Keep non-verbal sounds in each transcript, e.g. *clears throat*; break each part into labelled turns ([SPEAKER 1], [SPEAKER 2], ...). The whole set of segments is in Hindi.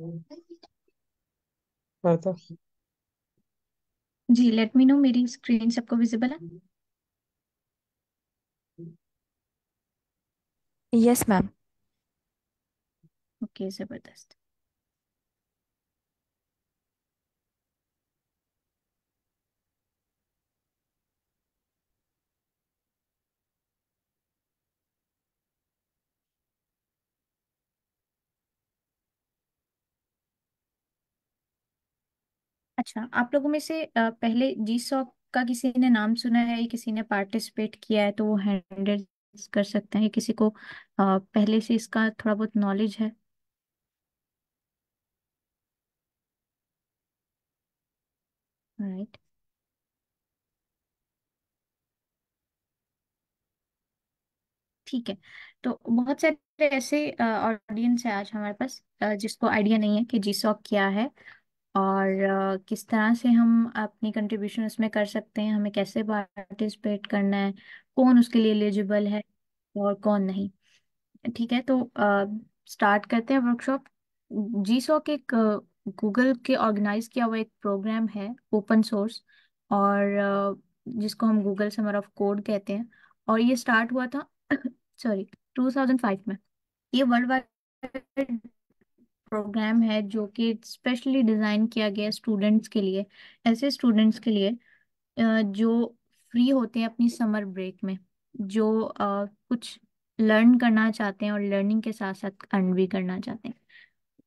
[SPEAKER 1] जी लेट मी नो मेरी स्क्रीन सबको विजिबल है यस मैम ओके जबरदस्त अच्छा आप लोगों में से पहले जी सॉक का किसी ने नाम सुना है किसी ने पार्टिसिपेट किया है तो वो हैंडल कर सकते हैं किसी को पहले से इसका थोड़ा बहुत नॉलेज है राइट ठीक है तो बहुत सारे ऐसे ऑडियंस है आज हमारे पास जिसको आइडिया नहीं है कि जी सॉक क्या है और किस तरह से हम अपनी कंट्रीब्यूशन उसमें कर सकते हैं हमें कैसे पार्टिसिपेट करना है कौन उसके लिए एलिजिबल है और कौन नहीं ठीक है तो स्टार्ट करते हैं वर्कशॉप जी सो एक गूगल के ऑर्गेनाइज किया हुआ एक प्रोग्राम है ओपन सोर्स और जिसको हम गूगल समर ऑफ कोड कहते हैं और ये स्टार्ट हुआ था सॉरी *coughs* 2005 में ये वर्ल्ड वाइड प्रोग्राम है जो कि स्पेशली डिज़ाइन किया गया स्टूडेंट्स के लिए ऐसे स्टूडेंट्स के लिए जो फ्री होते हैं अपनी समर ब्रेक में जो कुछ लर्न करना चाहते हैं और लर्निंग के साथ साथ अर्न भी करना चाहते हैं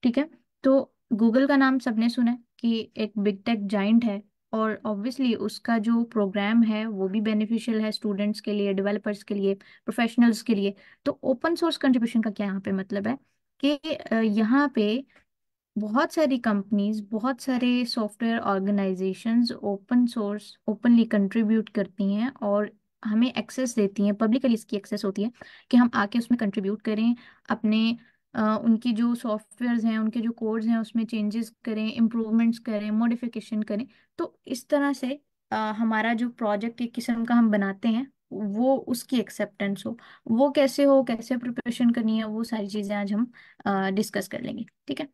[SPEAKER 1] ठीक है तो गूगल का नाम सबने सुना है कि एक बिग टेक जाइंट है और ऑब्वियसली उसका जो प्रोग्राम है वो भी बेनिफिशियल है स्टूडेंट्स के लिए डेवलपर्स के लिए प्रोफेशनल्स के लिए तो ओपन सोर्स कंट्रीब्यूशन का क्या यहाँ पे मतलब है कि यहाँ पे बहुत सारी कंपनीज बहुत सारे software organisations open source openly contribute करती हैं और हमें एक्सेस देती हैं पब्लिकली इसकी एक्सेस होती है कि हम आके उसमें कंट्रीब्यूट करें अपने आ, उनकी जो सॉफ्टवेयर हैं उनके जो कोड्स हैं उसमें चेंजेस करें इम्प्रूवमेंट्स करें मॉडिफिकेशन करें तो इस तरह से आ, हमारा जो प्रोजेक्ट एक किस्म का हम बनाते हैं वो उसकी एक्सेप्टेंस हो वो कैसे हो कैसे प्रिपरेशन करनी है वो सारी चीजें आज हम डिस्कस कर लेंगे ठीक है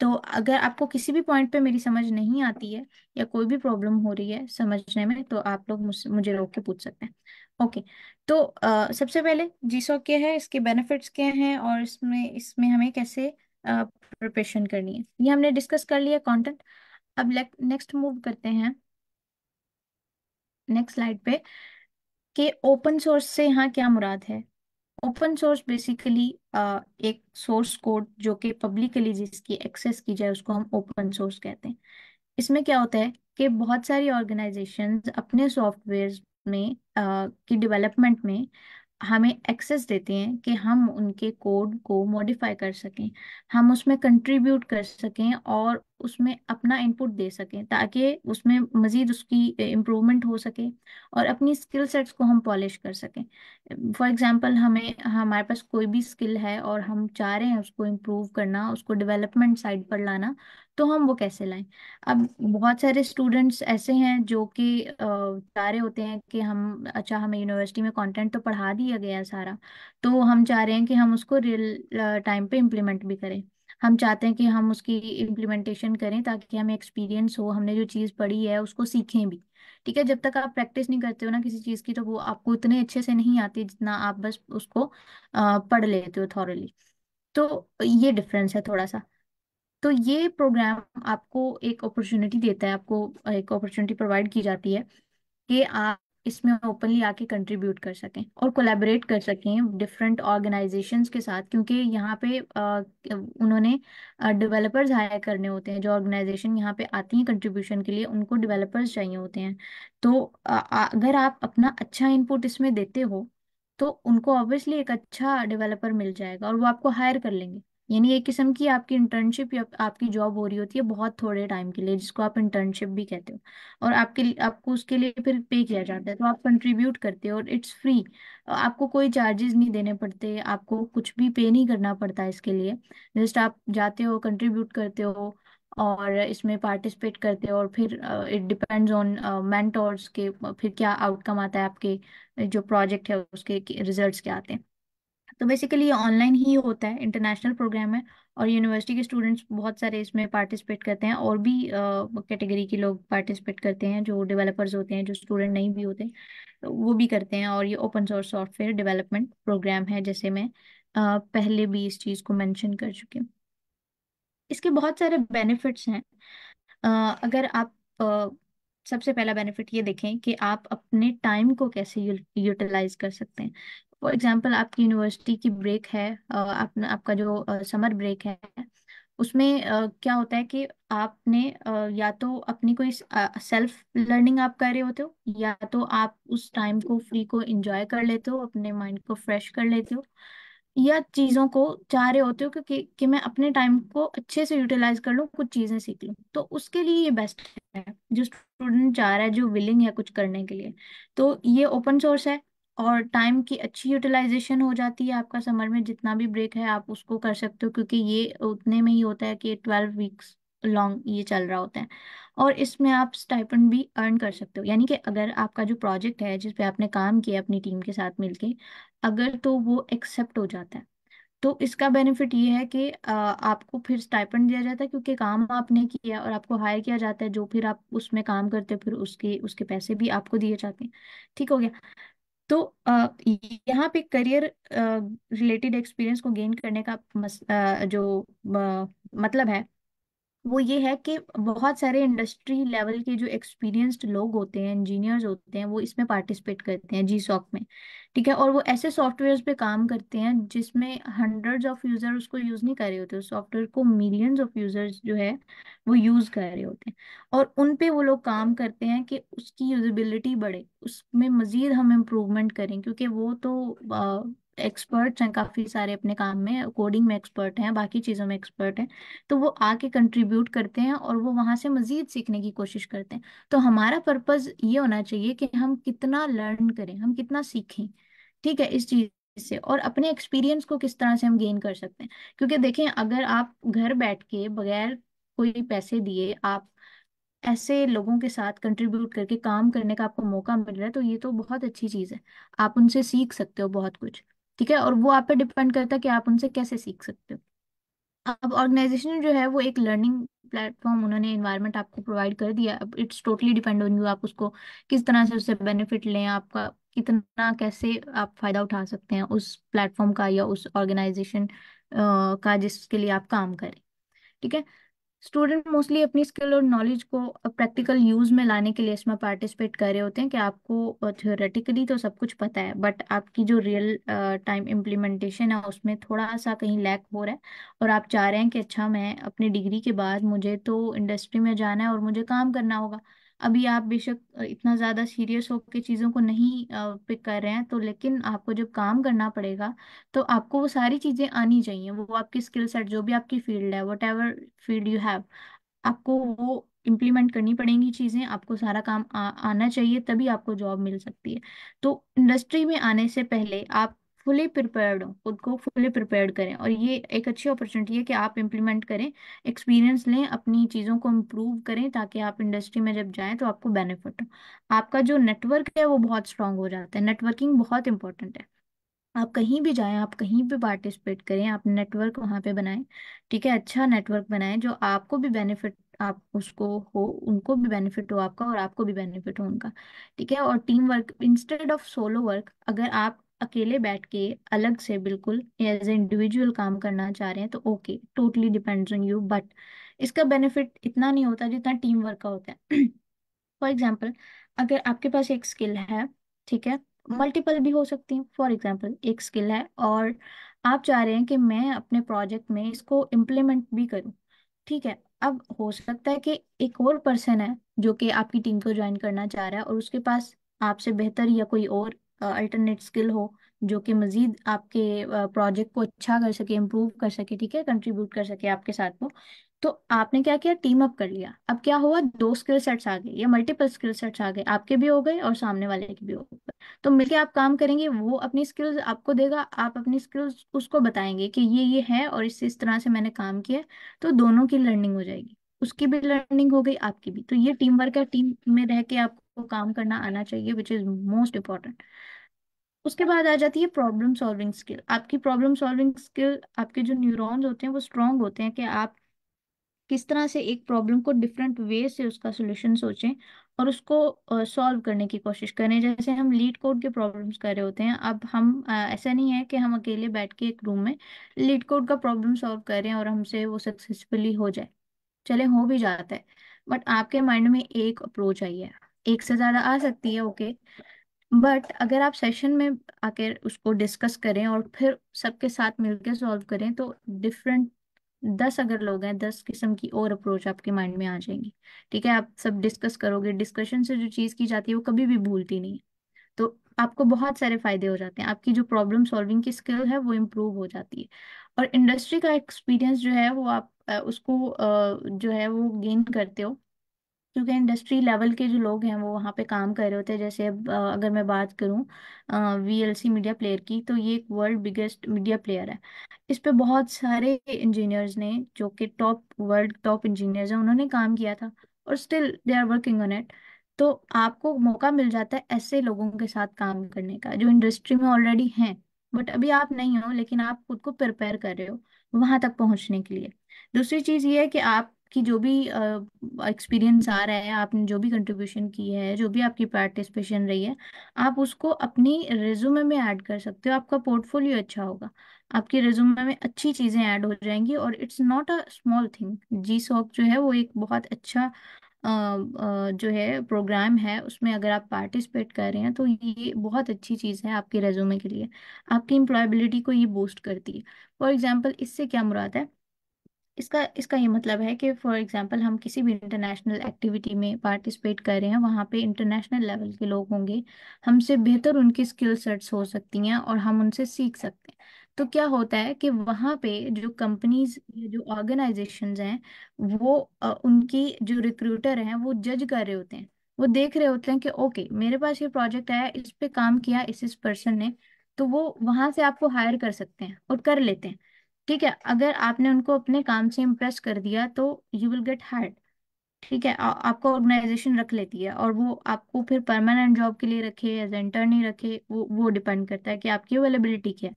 [SPEAKER 1] तो अगर आपको किसी भी पॉइंट पे मेरी समझ नहीं आती है या कोई भी प्रॉब्लम हो रही है समझने में तो आप लोग मुझे रोक के पूछ सकते हैं ओके तो आ, सबसे पहले जीसो क्या है इसके बेनिफिट्स क्या हैं और इसमें इसमें हमें कैसे प्रिपरेशन करनी है ये हमने डिस्कस कर लिया कंटेंट अब नेक्स्ट मूव करते हैं नेक्स्ट स्लाइड पे कि ओपन सोर्स से यहाँ क्या मुराद है ओपन सोर्स बेसिकली एक सोर्स कोड जो कि पब्लिकली जिसकी एक्सेस की जाए उसको हम ओपन सोर्स कहते हैं इसमें क्या होता है कि बहुत सारी ऑर्गेनाइजेशंस अपने सॉफ्टवेयर में uh, की डेवलपमेंट में हमें एक्सेस देते हैं कि हम उनके कोड को मॉडिफाई कर सकें हम उसमें कंट्रीब्यूट कर सकें और उसमें अपना इनपुट दे सकें ताकि उसमें मज़ीद उसकी इम्प्रूवमेंट हो सके और अपनी स्किल सेट्स को हम पॉलिश कर सकें फॉर एग्जांपल हमें हमारे पास कोई भी स्किल है और हम चाह रहे हैं उसको इम्प्रूव करना उसको डेवलपमेंट साइड पर लाना तो हम वो कैसे लाएं अब बहुत सारे स्टूडेंट्स ऐसे हैं जो कि चाह रहे होते हैं कि हम अच्छा हमें यूनिवर्सिटी में कंटेंट तो पढ़ा दिया गया सारा तो हम चाह रहे हैं कि हम उसको रियल टाइम पे इम्प्लीमेंट भी करें हम चाहते हैं कि हम उसकी इम्प्लीमेंटेशन करें ताकि हमें एक्सपीरियंस हो हमने जो चीज़ पढ़ी है उसको सीखें भी ठीक है जब तक आप प्रैक्टिस नहीं करते हो ना किसी चीज़ की तो वो आपको उतने अच्छे से नहीं आती जितना आप बस उसको पढ़ लेते हो थॉरली तो ये डिफरेंस है थोड़ा सा तो ये प्रोग्राम आपको एक अपॉर्चुनिटी देता है आपको एक अपॉर्चुनिटी प्रोवाइड की जाती है कि आप इसमें ओपनली आके कंट्रीब्यूट कर सकें और कोलैबोरेट कर सकें डिफरेंट ऑर्गेनाइजेशंस के साथ क्योंकि यहाँ पे आ, उन्होंने डेवलपर्स हायर करने होते हैं जो ऑर्गेनाइजेशन यहाँ पे आती हैं कंट्रीब्यूशन के लिए उनको डेवलपर्स चाहिए होते हैं तो आ, अगर आप अपना अच्छा इनपुट इसमें देते हो तो उनको ऑब्वियसली एक अच्छा डेवलपर मिल जाएगा और वो आपको हायर कर लेंगे यानी एक किस्म की आपकी इंटर्नशिप या आपकी जॉब हो रही होती है बहुत थोड़े टाइम के लिए जिसको आप इंटर्नशिप भी कहते हो और आपके लिए- आपको उसके लिए फिर पे किया जाता है तो आप कंट्रीब्यूट करते हो और इट्स फ्री आपको कोई चार्जेस नहीं देने पड़ते आपको कुछ भी पे नहीं करना पड़ता है इसके लिए जस्ट आप जाते हो कंट्रीब्यूट करते हो और इसमें पार्टिसिपेट करते हो और फिर इट डिपेंड्स ऑन मेंटोर्स के फिर क्या आउटकम आता है आपके जो प्रोजेक्ट है उसके रिजल्ट्स क्या आते हैं तो बेसिकली ये ऑनलाइन ही होता है इंटरनेशनल प्रोग्राम है और यूनिवर्सिटी के स्टूडेंट्स बहुत सारे इसमें पार्टिसिपेट करते हैं और भी कैटेगरी uh, के लोग पार्टिसिपेट करते हैं जो डेवलपर्स होते हैं जो स्टूडेंट नहीं भी होते तो वो भी करते हैं और ये open source software development programme है जैसे मैं uh, पहले भी इस चीज़ को मैंशन कर चुकी हूँ इसके बहुत सारे बेनिफिट्स हैं uh, अगर आप सबसे पहला बेनिफिट ये देखें कि आप अपने टाइम को कैसे यूटिलाइज कर सकते हैं फॉर एग्जाम्पल आपकी यूनिवर्सिटी की ब्रेक है आप, आपका जो समर ब्रेक है उसमें क्या होता है कि आपने या तो अपनी कोई सेल्फ लर्निंग आप कर रहे होते हो या तो आप उस टाइम को फ्री को एंजॉय कर लेते हो अपने माइंड को फ्रेश कर लेते हो या चीज़ों को चाह रहे होते हो कि, कि, कि मैं अपने टाइम को अच्छे से यूटिलाइज कर लूँ कुछ चीज़ें सीख लूँ तो उसके लिए ये बेस्ट है जो स्टूडेंट चाह रहा है जो विलिंग है कुछ करने के लिए तो ये ओपन सोर्स है और टाइम की अच्छी यूटिलाइजेशन हो जाती है आपका समर में जितना भी ब्रेक है आप उसको कर सकते हो क्योंकि ये उतने में ही होता है कि ट्वेल्व वीक्स लॉन्ग ये चल रहा होता है और इसमें आप स्टाइपन भी अर्न कर सकते हो यानी कि अगर आपका जो प्रोजेक्ट है जिसपे आपने काम किया अपनी टीम के साथ मिलके अगर तो वो एक्सेप्ट हो जाता है तो इसका बेनिफिट ये है कि आ, आपको फिर स्टाइपन दिया जाता है क्योंकि काम आपने किया और आपको हायर किया जाता है जो फिर आप उसमें काम करते हो फिर उसके उसके पैसे भी आपको दिए जाते हैं ठीक हो गया तो यहाँ पे करियर रिलेटेड एक्सपीरियंस को गेन करने का मस, आ, जो आ, मतलब है वो ये है कि बहुत सारे इंडस्ट्री लेवल के जो एक्सपीरियंस्ड लोग होते हैं इंजीनियर्स होते हैं वो इसमें पार्टिसिपेट करते हैं जी सॉक में ठीक है और वो ऐसे सॉफ्टवेयर्स पे काम करते हैं जिसमें हंड्रेड्स ऑफ यूजर उसको यूज नहीं कर रहे होते सॉफ्टवेयर को मिलियंस ऑफ यूजर्स जो है वो यूज कर रहे होते हैं और उन पे वो लोग काम करते हैं कि उसकी यूजबिलिटी बढ़े उसमें मजीद हम इम्प्रूवमेंट करें क्योंकि वो तो एक्सपर्ट्स हैं काफ़ी सारे अपने काम में कोडिंग में एक्सपर्ट हैं बाकी चीज़ों में एक्सपर्ट हैं तो वो आके कंट्रीब्यूट करते हैं और वो वहां से मज़ीद सीखने की कोशिश करते हैं तो हमारा पर्पज़ ये होना चाहिए कि हम कितना लर्न करें हम कितना सीखें ठीक है इस चीज़ से और अपने एक्सपीरियंस को किस तरह से हम गेन कर सकते हैं क्योंकि देखें अगर आप घर बैठ के बगैर कोई पैसे दिए आप ऐसे लोगों के साथ कंट्रीब्यूट करके काम करने का आपको मौका मिल रहा है तो ये तो बहुत अच्छी चीज़ है आप उनसे सीख सकते हो बहुत कुछ ठीक है और वो आप पे डिपेंड करता है कि आप उनसे कैसे सीख सकते हो अब ऑर्गेनाइजेशन जो है वो एक लर्निंग प्लेटफॉर्म उन्होंने इन्वायरमेंट आपको प्रोवाइड कर दिया अब it's totally depend on you आप उसको किस तरह से उससे बेनिफिट लें आपका कितना कैसे आप फायदा उठा सकते हैं उस प्लेटफॉर्म का या उस ऑर्गेनाइजेशन का जिसके लिए आप काम करें ठीक है स्टूडेंट मोस्टली अपनी स्किल और नॉलेज को प्रैक्टिकल यूज में लाने के लिए इसमें पार्टिसिपेट कर रहे होते हैं कि आपको थ्योरेटिकली तो सब कुछ पता है बट आपकी जो रियल टाइम इम्प्लीमेंटेशन है उसमें थोड़ा सा कहीं लैक हो रहा है और आप चाह रहे हैं कि अच्छा मैं अपनी डिग्री के बाद मुझे तो इंडस्ट्री में जाना है और मुझे काम करना होगा अभी आप बेशक इतना ज़्यादा सीरियस होकर चीज़ों को नहीं पिक कर रहे हैं तो लेकिन आपको जब काम करना पड़ेगा तो आपको वो सारी चीज़ें आनी चाहिए वो आपकी स्किल सेट जो भी आपकी फील्ड है whatever field you have आपको वो इम्प्लीमेंट करनी पड़ेंगी चीज़ें आपको सारा काम आ, आना चाहिए तभी आपको जॉब मिल सकती है तो इंडस्ट्री में आने से पहले आप फुली प्रिपेयर्ड हो खुद को फुली प्रिपेयर्ड करें और ये एक अच्छी अपॉर्चुनिटी है कि आप इम्प्लीमेंट करें एक्सपीरियंस लें अपनी चीज़ों को इम्प्रूव करें ताकि आप इंडस्ट्री में जब जाएं तो आपको बेनिफिट हो आपका जो नेटवर्क है वो बहुत स्ट्रांग हो जाता है नेटवर्किंग बहुत इंपॉर्टेंट है आप कहीं भी जाएं आप कहीं भी पार्टिसिपेट करें आप नेटवर्क वहाँ पे बनाएं ठीक है अच्छा नेटवर्क बनाएं जो आपको भी बेनिफिट आप उसको हो उनको भी बेनिफिट हो आपका और आपको भी बेनिफिट हो उनका ठीक है और team work instead of solo work अगर आप अकेले बैठ के अलग से बिल्कुल एज ए इंडिविजुअल काम करना चाह रहे हैं तो okay totally depends on you but इसका बेनिफिट इतना नहीं होता जितना टीम वर्क का होता है फॉर *clears throat* एग्जाम्पल अगर आपके पास एक स्किल है ठीक है मल्टीपल भी हो सकती हैं फॉर एग्जाम्पल एक स्किल है और आप चाह रहे हैं कि मैं अपने प्रोजेक्ट में इसको इम्प्लीमेंट भी करूँ ठीक है अब हो सकता है कि एक और पर्सन है जो कि आपकी टीम को ज्वाइन करना चाह रहा है और उसके पास आपसे बेहतर या कोई और अल्टरनेट स्किल हो जो कि मजीद आपके प्रोजेक्ट को अच्छा कर सके इम्प्रूव कर सके ठीक है कंट्रीब्यूट कर सके आपके साथ वो तो आपने क्या किया टीम अप कर लिया अब क्या हुआ दो स्किल सेट्स आ गए या मल्टीपल स्किल सेट्स आ गए आपके भी हो गए और सामने वाले के भी हो गए तो मिलके आप काम करेंगे वो अपनी स्किल्स आपको देगा आप अपनी स्किल्स उसको बताएंगे कि ये ये है और इससे इस तरह से मैंने काम किया तो दोनों की लर्निंग हो जाएगी उसकी भी लर्निंग हो गई आपकी भी तो ये टीम वर्क है टीम में रह के आपको को काम करना आना चाहिए विच इज मोस्ट इम्पॉर्टेंट उसके बाद आ जाती है प्रॉब्लम सॉल्विंग स्किल आपकी प्रॉब्लम सॉल्विंग स्किल आपके जो न्यूरॉन्स होते हैं वो स्ट्रांग होते हैं कि आप किस तरह से एक प्रॉब्लम को डिफरेंट वे से उसका सोल्यूशन सोचें और उसको सॉल्व uh, करने की कोशिश करें जैसे हम लीड कोड के प्रॉब्लम्स कर रहे होते हैं अब हम uh, ऐसा नहीं है कि हम अकेले बैठ के एक रूम में लीड कोड का प्रॉब्लम सॉल्व करें और हमसे वो सक्सेसफुली हो जाए चले हो भी जाता है बट आपके माइंड में एक अप्रोच आई है एक से ज्यादा आ सकती है ओके बट अगर आप सेशन में आकर उसको डिस्कस करें और फिर सबके साथ मिलकर सॉल्व करें तो डिफरेंट दस अगर लोग हैं दस किस्म की और अप्रोच आपके माइंड में आ जाएंगी ठीक है आप सब डिस्कस करोगे डिस्कशन से जो चीज़ की जाती है वो कभी भी भूलती नहीं तो आपको बहुत सारे फायदे हो जाते हैं आपकी जो प्रॉब्लम सॉल्विंग की स्किल है वो इम्प्रूव हो जाती है और इंडस्ट्री का एक्सपीरियंस जो है वो आप उसको जो है वो गेन करते हो क्योंकि इंडस्ट्री लेवल के जो लोग हैं वो वहाँ पे काम कर रहे होते हैं जैसे अब अगर मैं बात करूँ वीएलसी मीडिया प्लेयर की तो ये एक वर्ल्ड बिगेस्ट मीडिया प्लेयर है इस पे बहुत सारे इंजीनियर्स ने जो कि टॉप वर्ल्ड टॉप इंजीनियर्स हैं उन्होंने काम किया था और still they are working on it तो आपको मौका मिल जाता है ऐसे लोगों के साथ काम करने का जो इंडस्ट्री में ऑलरेडी हैं बट अभी आप नहीं हो लेकिन आप खुद को प्रिपेयर कर रहे हो वहां तक पहुंचने के लिए दूसरी चीज ये है कि आप की जो भी एक्सपीरियंस आ रहा है आपने जो भी कंट्रीब्यूशन की है जो भी आपकी पार्टिसिपेशन रही है आप उसको अपनी रिज्यूमे में ऐड कर सकते हो आपका पोर्टफोलियो अच्छा होगा आपके रिज्यूमे में अच्छी चीज़ें ऐड हो जाएंगी और it's not a small thing G SoC जो है वो एक बहुत अच्छा Uh, uh, जो है प्रोग्राम है उसमें अगर आप पार्टिसिपेट कर रहे हैं तो ये बहुत अच्छी चीज़ है आपके रेज्यूमे के लिए आपकी एम्प्लॉयबिलिटी को ये बूस्ट करती है फॉर एग्जाम्पल इससे क्या मुराद है इसका इसका ये मतलब है कि फॉर एग्जांपल हम किसी भी इंटरनेशनल एक्टिविटी में पार्टिसिपेट कर रहे हैं वहाँ पे इंटरनेशनल लेवल के लोग होंगे हमसे बेहतर उनकी स्किल सेट्स हो सकती हैं और हम उनसे सीख सकते हैं तो क्या होता है कि वहाँ पे जो कंपनीज जो ऑर्गेनाइजेशंस हैं वो उनकी जो रिक्रूटर हैं वो जज कर रहे होते हैं वो देख रहे होते हैं कि ओके मेरे पास ये प्रोजेक्ट आया इस पे काम किया इस इस पर्सन ने तो वो वहां से आपको हायर कर सकते हैं और कर लेते हैं ठीक है अगर आपने उनको अपने काम से इम्प्रेस कर दिया तो यू विल गेट हायर्ड ठीक है आ, आपको ऑर्गेनाइजेशन रख लेती है और वो आपको फिर परमानेंट जॉब के लिए रखे एज इंटर्न ही रखे वो वो डिपेंड करता है कि आपकी अवेलेबिलिटी क्या है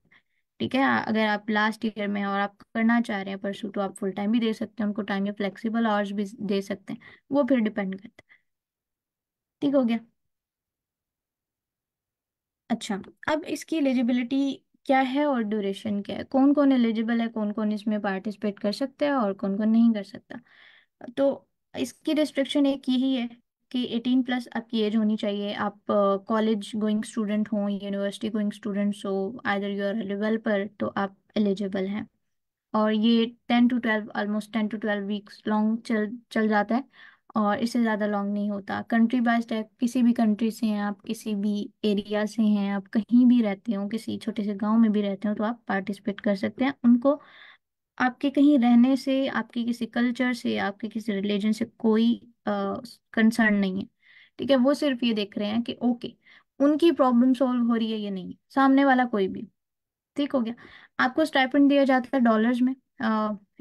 [SPEAKER 1] ठीक है अगर आप लास्ट ईयर में और आप करना चाह रहे हैं परसू तो आप फुल टाइम भी दे सकते हैं उनको टाइम या फ्लेक्सीबल आवर्स भी दे सकते हैं वो फिर डिपेंड करता है ठीक हो गया अच्छा अब इसकी एलिजिबिलिटी क्या है और ड्यूरेशन क्या है कौन कौन एलिजिबल है कौन कौन इसमें पार्टिसिपेट कर सकते हैं और कौन कौन नहीं कर सकता तो इसकी रिस्ट्रिक्शन एक यही है कि 18 प्लस आपकी एज होनी चाहिए आप कॉलेज गोइंग स्टूडेंट हो यूनिवर्सिटी गोइंग स्टूडेंट्स हो आदर यू आर पर तो आप एलिजिबल हैं और ये 10 to 12 almost 10 to 12 weeks long चल चल जाता है और इससे ज़्यादा लॉन्ग नहीं होता कंट्री बाय स्टेप किसी भी कंट्री से हैं आप किसी भी एरिया से हैं आप कहीं भी रहते हो किसी छोटे से गांव में भी रहते हो तो आप पार्टिसिपेट कर सकते हैं उनको आपके कहीं रहने से आपके किसी कल्चर से आपके किसी रिलीजन से कोई कंसर्न नहीं है ठीक है वो सिर्फ ये देख रहे हैं कि ओके उनकी प्रॉब्लम सॉल्व हो रही है या नहीं सामने वाला कोई भी ठीक हो गया आपको स्टाइपेंड दिया जाता है डॉलर्स में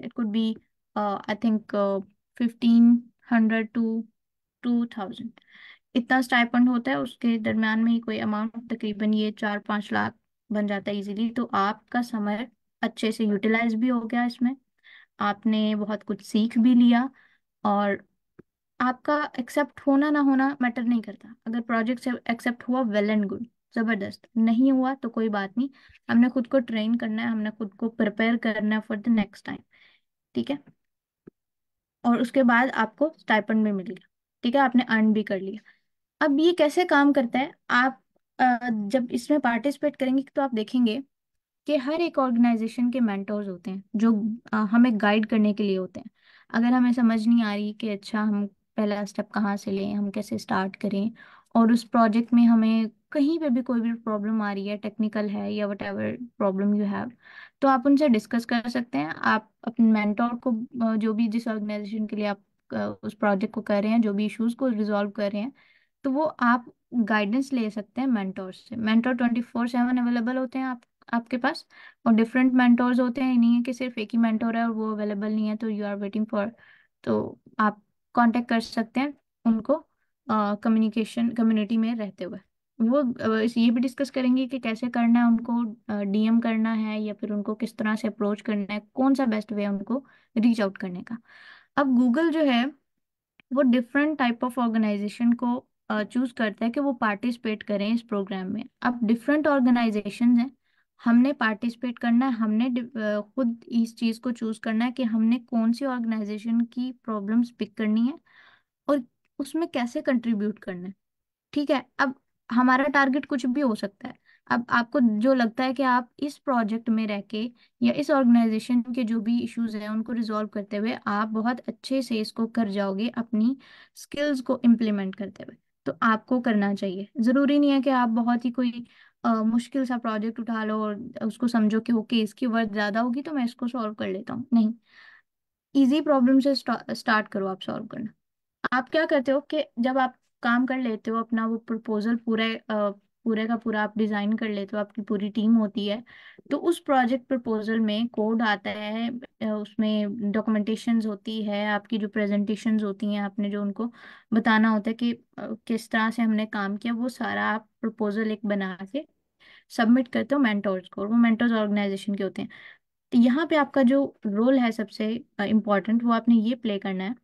[SPEAKER 1] it could be I think fifteen hundred to two thousand इतना स्टाइपेंड होता है उसके दरम्यान में ही कोई अमाउंट तकरीबन ये चार पाँच लाख बन जाता है इजीली तो आपका समय अच्छे से यूटिलाइज भी हो गया इसमें आपने बहुत कुछ सीख भी लिया और आपका एक्सेप्ट होना ना होना मैटर नहीं करता अगर प्रोजेक्ट से एक्सेप्ट हुआ वेल एंड गुड जबरदस्त नहीं हुआ तो कोई बात नहीं हमने खुद को ट्रेन करना है हमने खुद को प्रिपेयर करना है फॉर द नेक्स्ट टाइम ठीक है और उसके बाद आपको स्टाइपन में मिल गया ठीक है आपने अर्न भी कर लिया अब ये कैसे काम करता है आप जब इसमें पार्टिसिपेट करेंगे तो आप देखेंगे कि हर एक ऑर्गेनाइजेशन के मेंटोर्स होते हैं जो हमें गाइड करने के लिए होते हैं अगर हमें समझ नहीं आ रही कि अच्छा हम पहला स्टेप कहाँ से लें हम कैसे स्टार्ट करें और उस प्रोजेक्ट में हमें कहीं पे भी कोई भी प्रॉब्लम आ रही है टेक्निकल है या whatever problem you have तो आप उनसे डिस्कस कर सकते हैं आप अपने मेंटोर को जो भी जिस ऑर्गेनाइजेशन के लिए आप उस प्रोजेक्ट को कर रहे हैं जो भी इश्यूज को रिजॉल्व कर रहे हैं तो वो आप गाइडेंस ले सकते हैं मैंटोर से mentor twenty four seven available होते हैं आप आपके पास और डिफरेंट मैंटोर्स होते हैं नहीं है कि सिर्फ एक ही मैंटोर है और वो अवेलेबल नहीं है तो यू आर वेटिंग फॉर तो आप कॉन्टेक्ट कर सकते हैं उनको कम्युनिकेशन कम्युनिटी में रहते हुए वो ये भी डिस्कस करेंगे कि कैसे करना है उनको डीएम करना है या फिर उनको किस तरह से अप्रोच करना है कौन सा बेस्ट वे है उनको रीच आउट करने का अब गूगल जो है वो डिफरेंट टाइप ऑफ ऑर्गेनाइजेशन को चूज करता है कि वो पार्टिसिपेट करें इस प्रोग्राम में अब डिफरेंट ऑर्गेनाइजेशन हैं हमने पार्टिसिपेट करना है हमने खुद इस चीज़ को चूज करना है कि हमने कौन सी ऑर्गेनाइजेशन की प्रॉब्लम्स पिक करनी है उसमें कैसे कंट्रीब्यूट करना है ठीक है अब हमारा टारगेट कुछ भी हो सकता है अब आपको जो लगता है कि आप इस प्रोजेक्ट में रह के या इस ऑर्गेनाइजेशन के जो भी इश्यूज हैं उनको रिजॉल्व करते हुए आप बहुत अच्छे से इसको कर जाओगे अपनी स्किल्स को इम्प्लीमेंट करते हुए तो आपको करना चाहिए ज़रूरी नहीं है कि आप बहुत ही कोई आ, मुश्किल सा प्रोजेक्ट उठा लो और उसको समझो कि ओके इसकी वर्थ ज़्यादा होगी तो मैं इसको सॉल्व कर लेता हूँ नहीं ईजी प्रॉब्लम से स्टार्ट करो आप सॉल्व करना आप क्या करते हो कि जब आप काम कर लेते हो अपना वो प्रपोजल पूरे पूरे का पूरा आप डिजाइन कर लेते हो आपकी पूरी टीम होती है तो उस प्रोजेक्ट प्रपोजल में कोड आता है उसमें डॉक्यूमेंटेशंस होती है आपकी जो प्रेजेंटेशंस होती हैं आपने जो उनको बताना होता है कि किस तरह से हमने काम किया वो सारा आप प्रपोजल एक बना के सबमिट करते हो मेंटोर्स को और वो मेंटोर्स ऑर्गेनाइजेशन के होते हैं तो यहाँ पे आपका जो रोल है सबसे इम्पोर्टेंट वो आपने ये प्ले करना है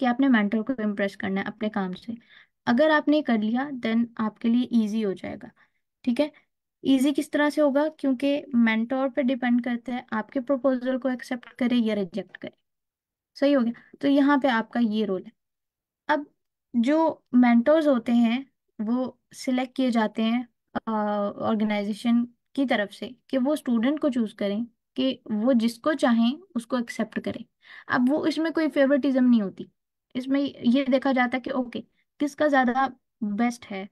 [SPEAKER 1] कि आपने मेंटर को इम्प्रेस करना है अपने काम से अगर आपने कर लिया देन आपके लिए ईजी हो जाएगा ठीक है ईजी किस तरह से होगा क्योंकि मेंटोर पे डिपेंड करता है आपके प्रपोजल को एक्सेप्ट करे या रिजेक्ट करे सही हो गया तो यहाँ पे आपका ये रोल है अब जो मैंटोर्स होते हैं वो सिलेक्ट किए जाते हैं ऑर्गेनाइजेशन की तरफ से कि वो स्टूडेंट को चूज करें कि वो जिसको चाहें उसको एक्सेप्ट करें अब वो इसमें कोई फेवरेटिज्म नहीं होती इसमें ये देखा जाता है कि ओके किसका ज्यादा बेस्ट है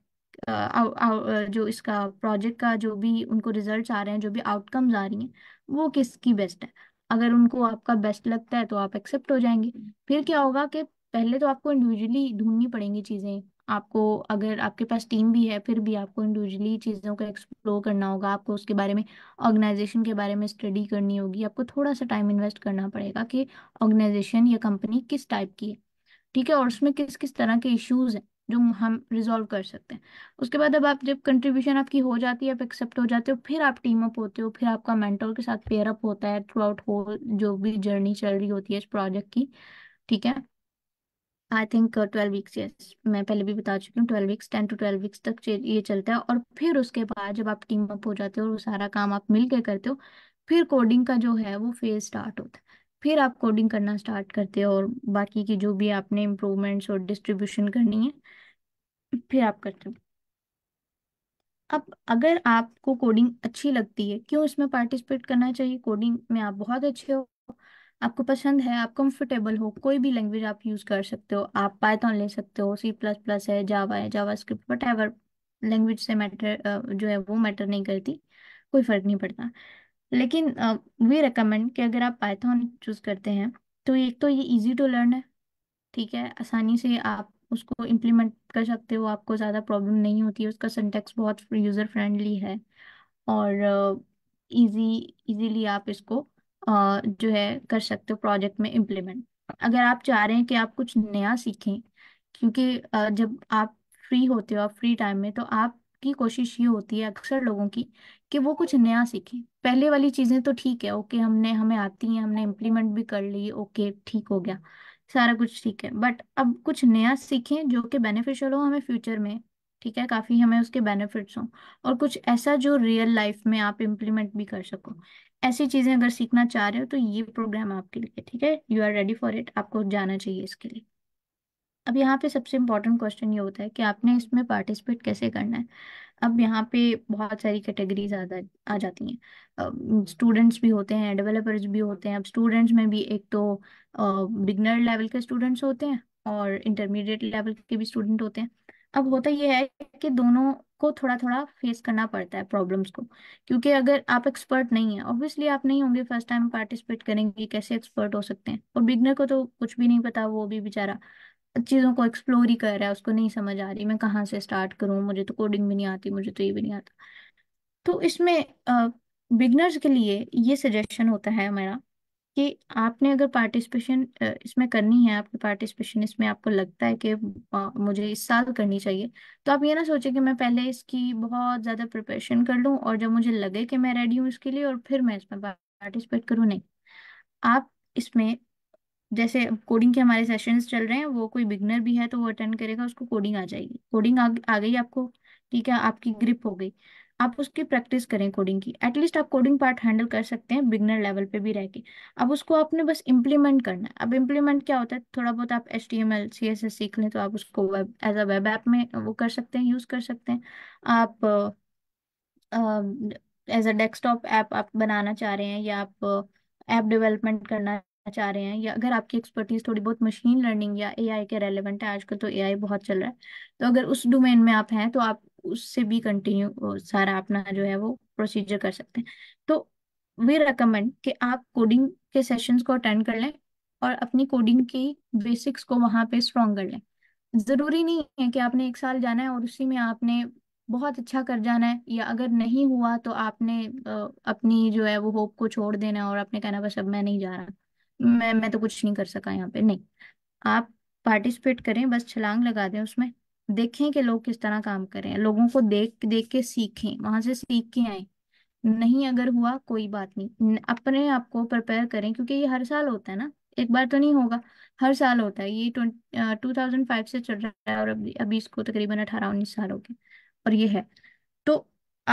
[SPEAKER 1] आ, आ, जो इसका प्रोजेक्ट का जो भी उनको रिजल्ट आ रहे हैं जो भी आउटकम्स आ रही हैं वो किसकी बेस्ट है अगर उनको आपका बेस्ट लगता है तो आप एक्सेप्ट हो जाएंगे फिर क्या होगा कि पहले तो आपको इंडिविजुअली ढूंढनी पड़ेंगी चीज़ें आपको अगर आपके पास टीम भी है फिर भी आपको इंडिविजुअली चीज़ों को एक्सप्लोर करना होगा आपको उसके बारे में ऑर्गेनाइजेशन के बारे में स्टडी करनी होगी आपको थोड़ा सा टाइम इन्वेस्ट करना पड़ेगा कि ऑर्गेनाइजेशन या कंपनी किस टाइप की है ठीक है और उसमें किस किस तरह के इश्यूज हैं जो हम रिजोल्व कर सकते हैं उसके बाद अब आप जब कंट्रीब्यूशन आपकी हो जाती है आप एक्सेप्ट हो जाते हो फिर आप टीम अप होते हो फिर आपका मेंटोर के साथ पेयर अप होता है थ्रू आउट होल जो भी जर्नी चल रही होती है इस प्रोजेक्ट की ठीक है I think twelve weeks yes मैं पहले भी बता चुकी हूँ twelve weeks ten to twelve weeks तक ये चलता है और फिर उसके बाद जब आप टीम अप हो जाते हो और सारा काम आप मिल करते हो फिर कोडिंग का जो है वो फेज स्टार्ट होता है फिर आप कोडिंग करना स्टार्ट करते हो और बाकी की जो भी आपने इम्प्रूवमेंट्स और डिस्ट्रीब्यूशन करनी है फिर आप करते हो अब अगर आपको कोडिंग अच्छी लगती है क्यों इसमें पार्टिसिपेट करना चाहिए कोडिंग में आप बहुत अच्छे हो आपको पसंद है आप कंफर्टेबल हो कोई भी लैंग्वेज आप यूज़ कर सकते हो आप पाइथन ले सकते हो सी प्लस प्लस है जावा है JavaScript whatever language से मैटर जो है वो मैटर नहीं करती कोई फर्क नहीं पड़ता लेकिन वी रिकमेंड कि अगर आप पाइथन चूज करते हैं तो एक तो ये इजी टू लर्न है ठीक है आसानी से आप उसको इम्प्लीमेंट कर सकते हो आपको ज़्यादा प्रॉब्लम नहीं होती है उसका सिंटेक्स बहुत यूज़र फ्रेंडली है और इजी इजीली आप इसको जो है कर सकते हो प्रोजेक्ट में इम्प्लीमेंट अगर आप चाह रहे हैं कि आप कुछ नया सीखें क्योंकि जब आप फ्री होते हो आप फ्री टाइम में तो आप की कोशिश ये होती है अक्सर लोगों की कि वो कुछ नया सीखें पहले वाली चीजें तो ठीक है ओके हमने हमें आती हैं हमने इम्प्लीमेंट भी कर ली ओके ठीक हो गया सारा कुछ ठीक है बट अब कुछ नया सीखें जो कि बेनिफिशियल हो हमें फ्यूचर में ठीक है काफी हमें उसके बेनिफिट्स हों और कुछ ऐसा जो रियल लाइफ में आप इम्प्लीमेंट भी कर सको ऐसी चीजें अगर सीखना चाह रहे हो तो ये प्रोग्राम आपके लिए ठीक है you are ready for it आपको जाना चाहिए इसके लिए अब यहाँ पे सबसे इम्पोर्टेंट क्वेश्चन ये होता है कि आपने इसमें पार्टिसिपेट कैसे करना है अब यहाँ पे बहुत सारी कैटेगरीज आ, आ जाती हैं स्टूडेंट्स भी होते हैं डेवलपर्स भी होते हैं अब स्टूडेंट्स में भी एक तो बिगनर लेवल के स्टूडेंट्स होते हैं और इंटरमीडिएट लेवल के भी स्टूडेंट होते हैं अब होता यह है कि दोनों को थोड़ा थोड़ा फेस करना पड़ता है प्रॉब्लम्स को क्योंकि अगर आप एक्सपर्ट नहीं है ऑब्वियसली आप नहीं होंगे फर्स्ट टाइम पार्टिसिपेट करेंगे कैसे एक्सपर्ट हो सकते हैं और बिगनर को तो कुछ भी नहीं पता वो भी बेचारा चीज़ों को एक्सप्लोर ही कर रहा है उसको नहीं समझ आ रही मैं कहाँ से स्टार्ट करूँ मुझे तो कोडिंग भी नहीं आती मुझे तो ये भी नहीं आता तो इसमें बिगनर्स के लिए ये सजेशन होता है मेरा कि आपने अगर पार्टिसिपेशन इसमें करनी है आपकी पार्टिसिपेशन इसमें आपको लगता है कि मुझे इस साल करनी चाहिए तो आप ये ना सोचें कि मैं पहले इसकी बहुत ज़्यादा प्रिपरेशन कर लूँ और जब मुझे लगे कि मैं रेडी हूँ इसके लिए और फिर मैं इसमें पार्टिसिपेट करूँ नहीं आप इसमें जैसे कोडिंग के हमारे सेशंस चल रहे हैं वो कोई बिगनर भी है तो वो अटेंड करेगा उसको कोडिंग आ जाएगी कोडिंग आ, आ गई आपको ठीक है आपकी ग्रिप हो गई आप उसकी प्रैक्टिस करें कोडिंग की एटलीस्ट आप कोडिंग पार्ट हैंडल कर सकते हैं बिगनर लेवल पे भी रह के अब उसको आपने बस इम्प्लीमेंट करना है अब इम्प्लीमेंट क्या होता है थोड़ा बहुत आप H T M L C S S सीख लें तो आप उसको web as a web app में वो कर सकते हैं यूज कर सकते हैं आप एज अ डेस्कटॉप ऐप आप बनाना चाह रहे हैं या आप ऐप डेवलपमेंट करना चाह रहे हैं या अगर आपकी एक्सपर्टीज थोड़ी बहुत मशीन लर्निंग या एआई के रेलेवेंट है आजकल तो एआई बहुत चल रहा है तो अगर उस डोमेन में आप हैं तो आप उससे भी कंटिन्यू सारा अपना जो है वो प्रोसीजर कर सकते हैं तो वी रिकमेंड कि आप कोडिंग के सेशंस को अटेंड कर लें और अपनी कोडिंग की बेसिक्स को वहां पे स्ट्रॉन्ग कर लें जरूरी नहीं है कि आपने एक साल जाना है और उसी में आपने बहुत अच्छा कर जाना है या अगर नहीं हुआ तो आपने अपनी जो है वो होप को छोड़ देना और आपने कहना बस अब मैं नहीं जा रहा मैं मैं तो कुछ नहीं कर सका यहाँ पे नहीं आप पार्टिसिपेट करें बस छलांग लगा दें उसमें देखें कि लोग किस तरह काम कर रहे हैं लोगों को देख देख के सीखें वहां से सीख के आए नहीं अगर हुआ कोई बात नहीं अपने आप को प्रिपेयर करें क्योंकि ये हर साल होता है ना एक बार तो नहीं होगा हर साल होता है ये टू थाउजेंड फाइव से चल रहा है और अभी अभी इसको तकरीबन अठारह उन्नीस साल हो गए और ये है तो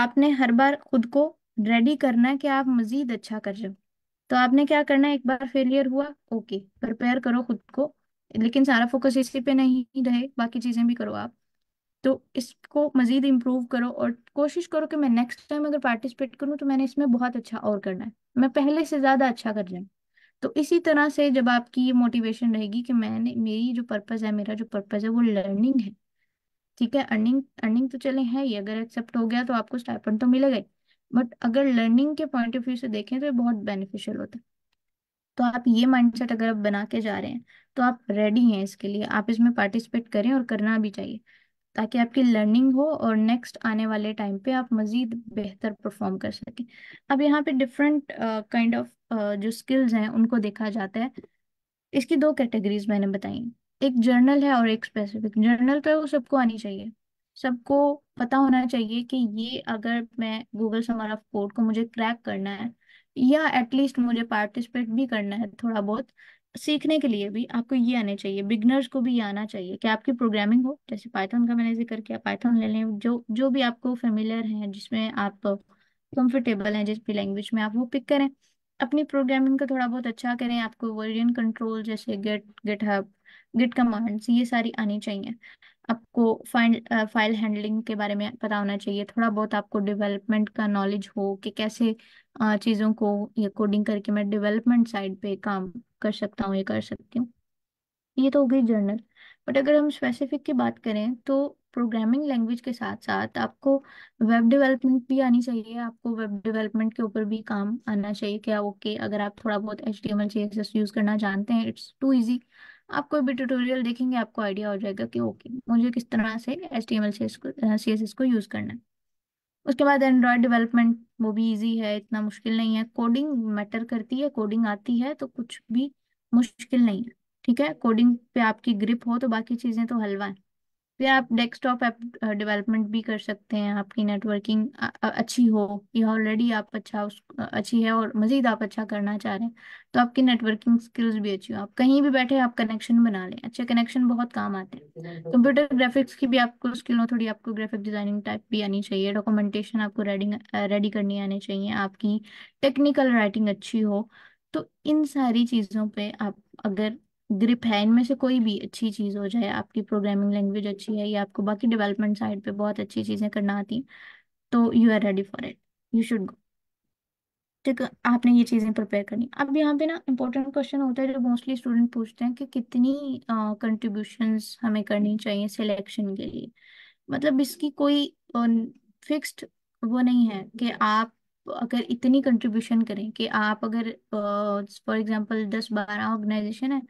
[SPEAKER 1] आपने हर बार खुद को रेडी करना है कि आप मजीद अच्छा कर रहे हो तो आपने क्या करना है एक बार फेलियर हुआ ओके प्रिपेयर करो खुद को लेकिन सारा फोकस इसी पे नहीं रहे बाकी चीजें भी करो आप तो इसको मजीद इम्प्रूव करो और कोशिश करो कि मैं नेक्स्ट टाइम अगर पार्टिसिपेट करूँ तो मैंने इसमें बहुत अच्छा और करना है मैं पहले से ज्यादा अच्छा कर जाऊँ तो इसी तरह से जब आपकी ये मोटिवेशन रहेगी कि मैंने मेरी जो पर्पज है मेरा जो पर्पज है वो लर्निंग है ठीक है अर्निंग अर्निंग तो चले है ही अगर एक्सेप्ट हो गया तो आपको स्टाइपेंड तो मिलेगा बट अगर लर्निंग के पॉइंट ऑफ व्यू से देखें तो ये बहुत बेनिफिशियल होता है तो आप ये माइंडसेट अगर आप बना के जा रहे हैं तो आप रेडी हैं इसके लिए आप इसमें पार्टिसिपेट करें और करना भी चाहिए ताकि आपकी लर्निंग हो और नेक्स्ट आने वाले टाइम पे आप मजीद बेहतर परफॉर्म कर सकें अब यहाँ पे डिफरेंट काइंड ऑफ जो स्किल्स हैं उनको देखा जाता है इसकी दो कैटेगरीज मैंने बताई एक जर्नल है और एक स्पेसिफिक जर्नल तो सबको आनी चाहिए सबको पता होना चाहिए कि ये अगर मैं गूगल समर ऑफ कोड को मुझे क्रैक करना है या एटलीस्ट मुझे पार्टिसिपेट भी करना है थोड़ा बहुत सीखने के लिए भी आपको ये आने चाहिए बिगनर्स को भी ये आना चाहिए कि आपकी प्रोग्रामिंग हो जैसे पाइथन का मैंने जिक्र किया पाइथन ले लें जो जो भी आपको फेमिलियर है जिसमें आप कंफर्टेबल हैं जिस भी लैंग्वेज में आप वो पिक करें अपनी प्रोग्रामिंग का थोड़ा बहुत अच्छा करें आपको वर्जन कंट्रोल जैसे गेट गिटहब गिट कमांड्स ये सारी आनी चाहिए आपको फाइल फाइल हैंडलिंग के बारे में पता होना चाहिए थोड़ा बहुत आपको डेवलपमेंट का नॉलेज हो कि कैसे चीज़ों को ये कोडिंग करके मैं डेवलपमेंट साइड पे काम कर सकता हूँ ये कर सकती हूँ ये तो हो गई जर्नल बट अगर हम स्पेसिफिक की बात करें तो प्रोग्रामिंग लैंग्वेज के साथ साथ आपको वेब डेवलपमेंट भी आनी चाहिए आपको वेब डेवलपमेंट के ऊपर भी काम आना चाहिए क्या ओके okay, अगर आप थोड़ा बहुत H T M L use करना जानते हैं इट्स टू ईजी आप कोई भी ट्यूटोरियल देखेंगे आपको आइडिया हो जाएगा कि ओके मुझे किस तरह से H T M L C S को सी एस एस को यूज़ करना है उसके बाद एंड्रॉयड डेवलपमेंट वो भी इजी है इतना मुश्किल नहीं है कोडिंग मैटर करती है कोडिंग आती है तो कुछ भी मुश्किल नहीं है ठीक है कोडिंग पे आपकी ग्रिप हो तो बाकी चीज़ें तो हलवा है फिर आप डेस्कटॉप ऐप डेवलपमेंट भी कर सकते हैं आपकी नेटवर्किंग अच्छी हो या ऑलरेडी आप अच्छा उस अच्छी है और मज़ीद आप अच्छा करना चाह रहे हैं तो आपकी नेटवर्किंग स्किल्स भी अच्छी हो आप कहीं भी बैठे आप कनेक्शन बना लें अच्छे कनेक्शन बहुत काम आते हैं कंप्यूटर ग्राफिक्स की भी आपको स्किल हो थोड़ी आपको ग्राफिक डिज़ाइनिंग टाइप भी आनी चाहिए डॉक्यूमेंटेशन आपको रेडिंग रेडी करनी आनी चाहिए आपकी टेक्निकल राइटिंग अच्छी हो तो इन सारी चीज़ों पर आप अगर ग्रिप है इनमें से कोई भी अच्छी चीज़ हो जाए आपकी प्रोग्रामिंग लैंग्वेज अच्छी है या आपको बाकी डेवलपमेंट साइड पे बहुत अच्छी चीज़ें करना आती तो you are ready for it you should go ठीक आपने ये चीज़ें प्रिपेयर करनी अब यहाँ पे ना इंपॉर्टेंट क्वेश्चन होता है जो मोस्टली स्टूडेंट पूछते हैं कि कितनी कंट्रीब्यूशन uh, हमें करनी चाहिए सिलेक्शन के लिए मतलब इसकी कोई फिक्स्ड वो नहीं है कि आप अगर इतनी कंट्रीब्यूशन करें कि आप अगर फॉर एग्जांपल दस बारह ऑर्गेनाइजेशन है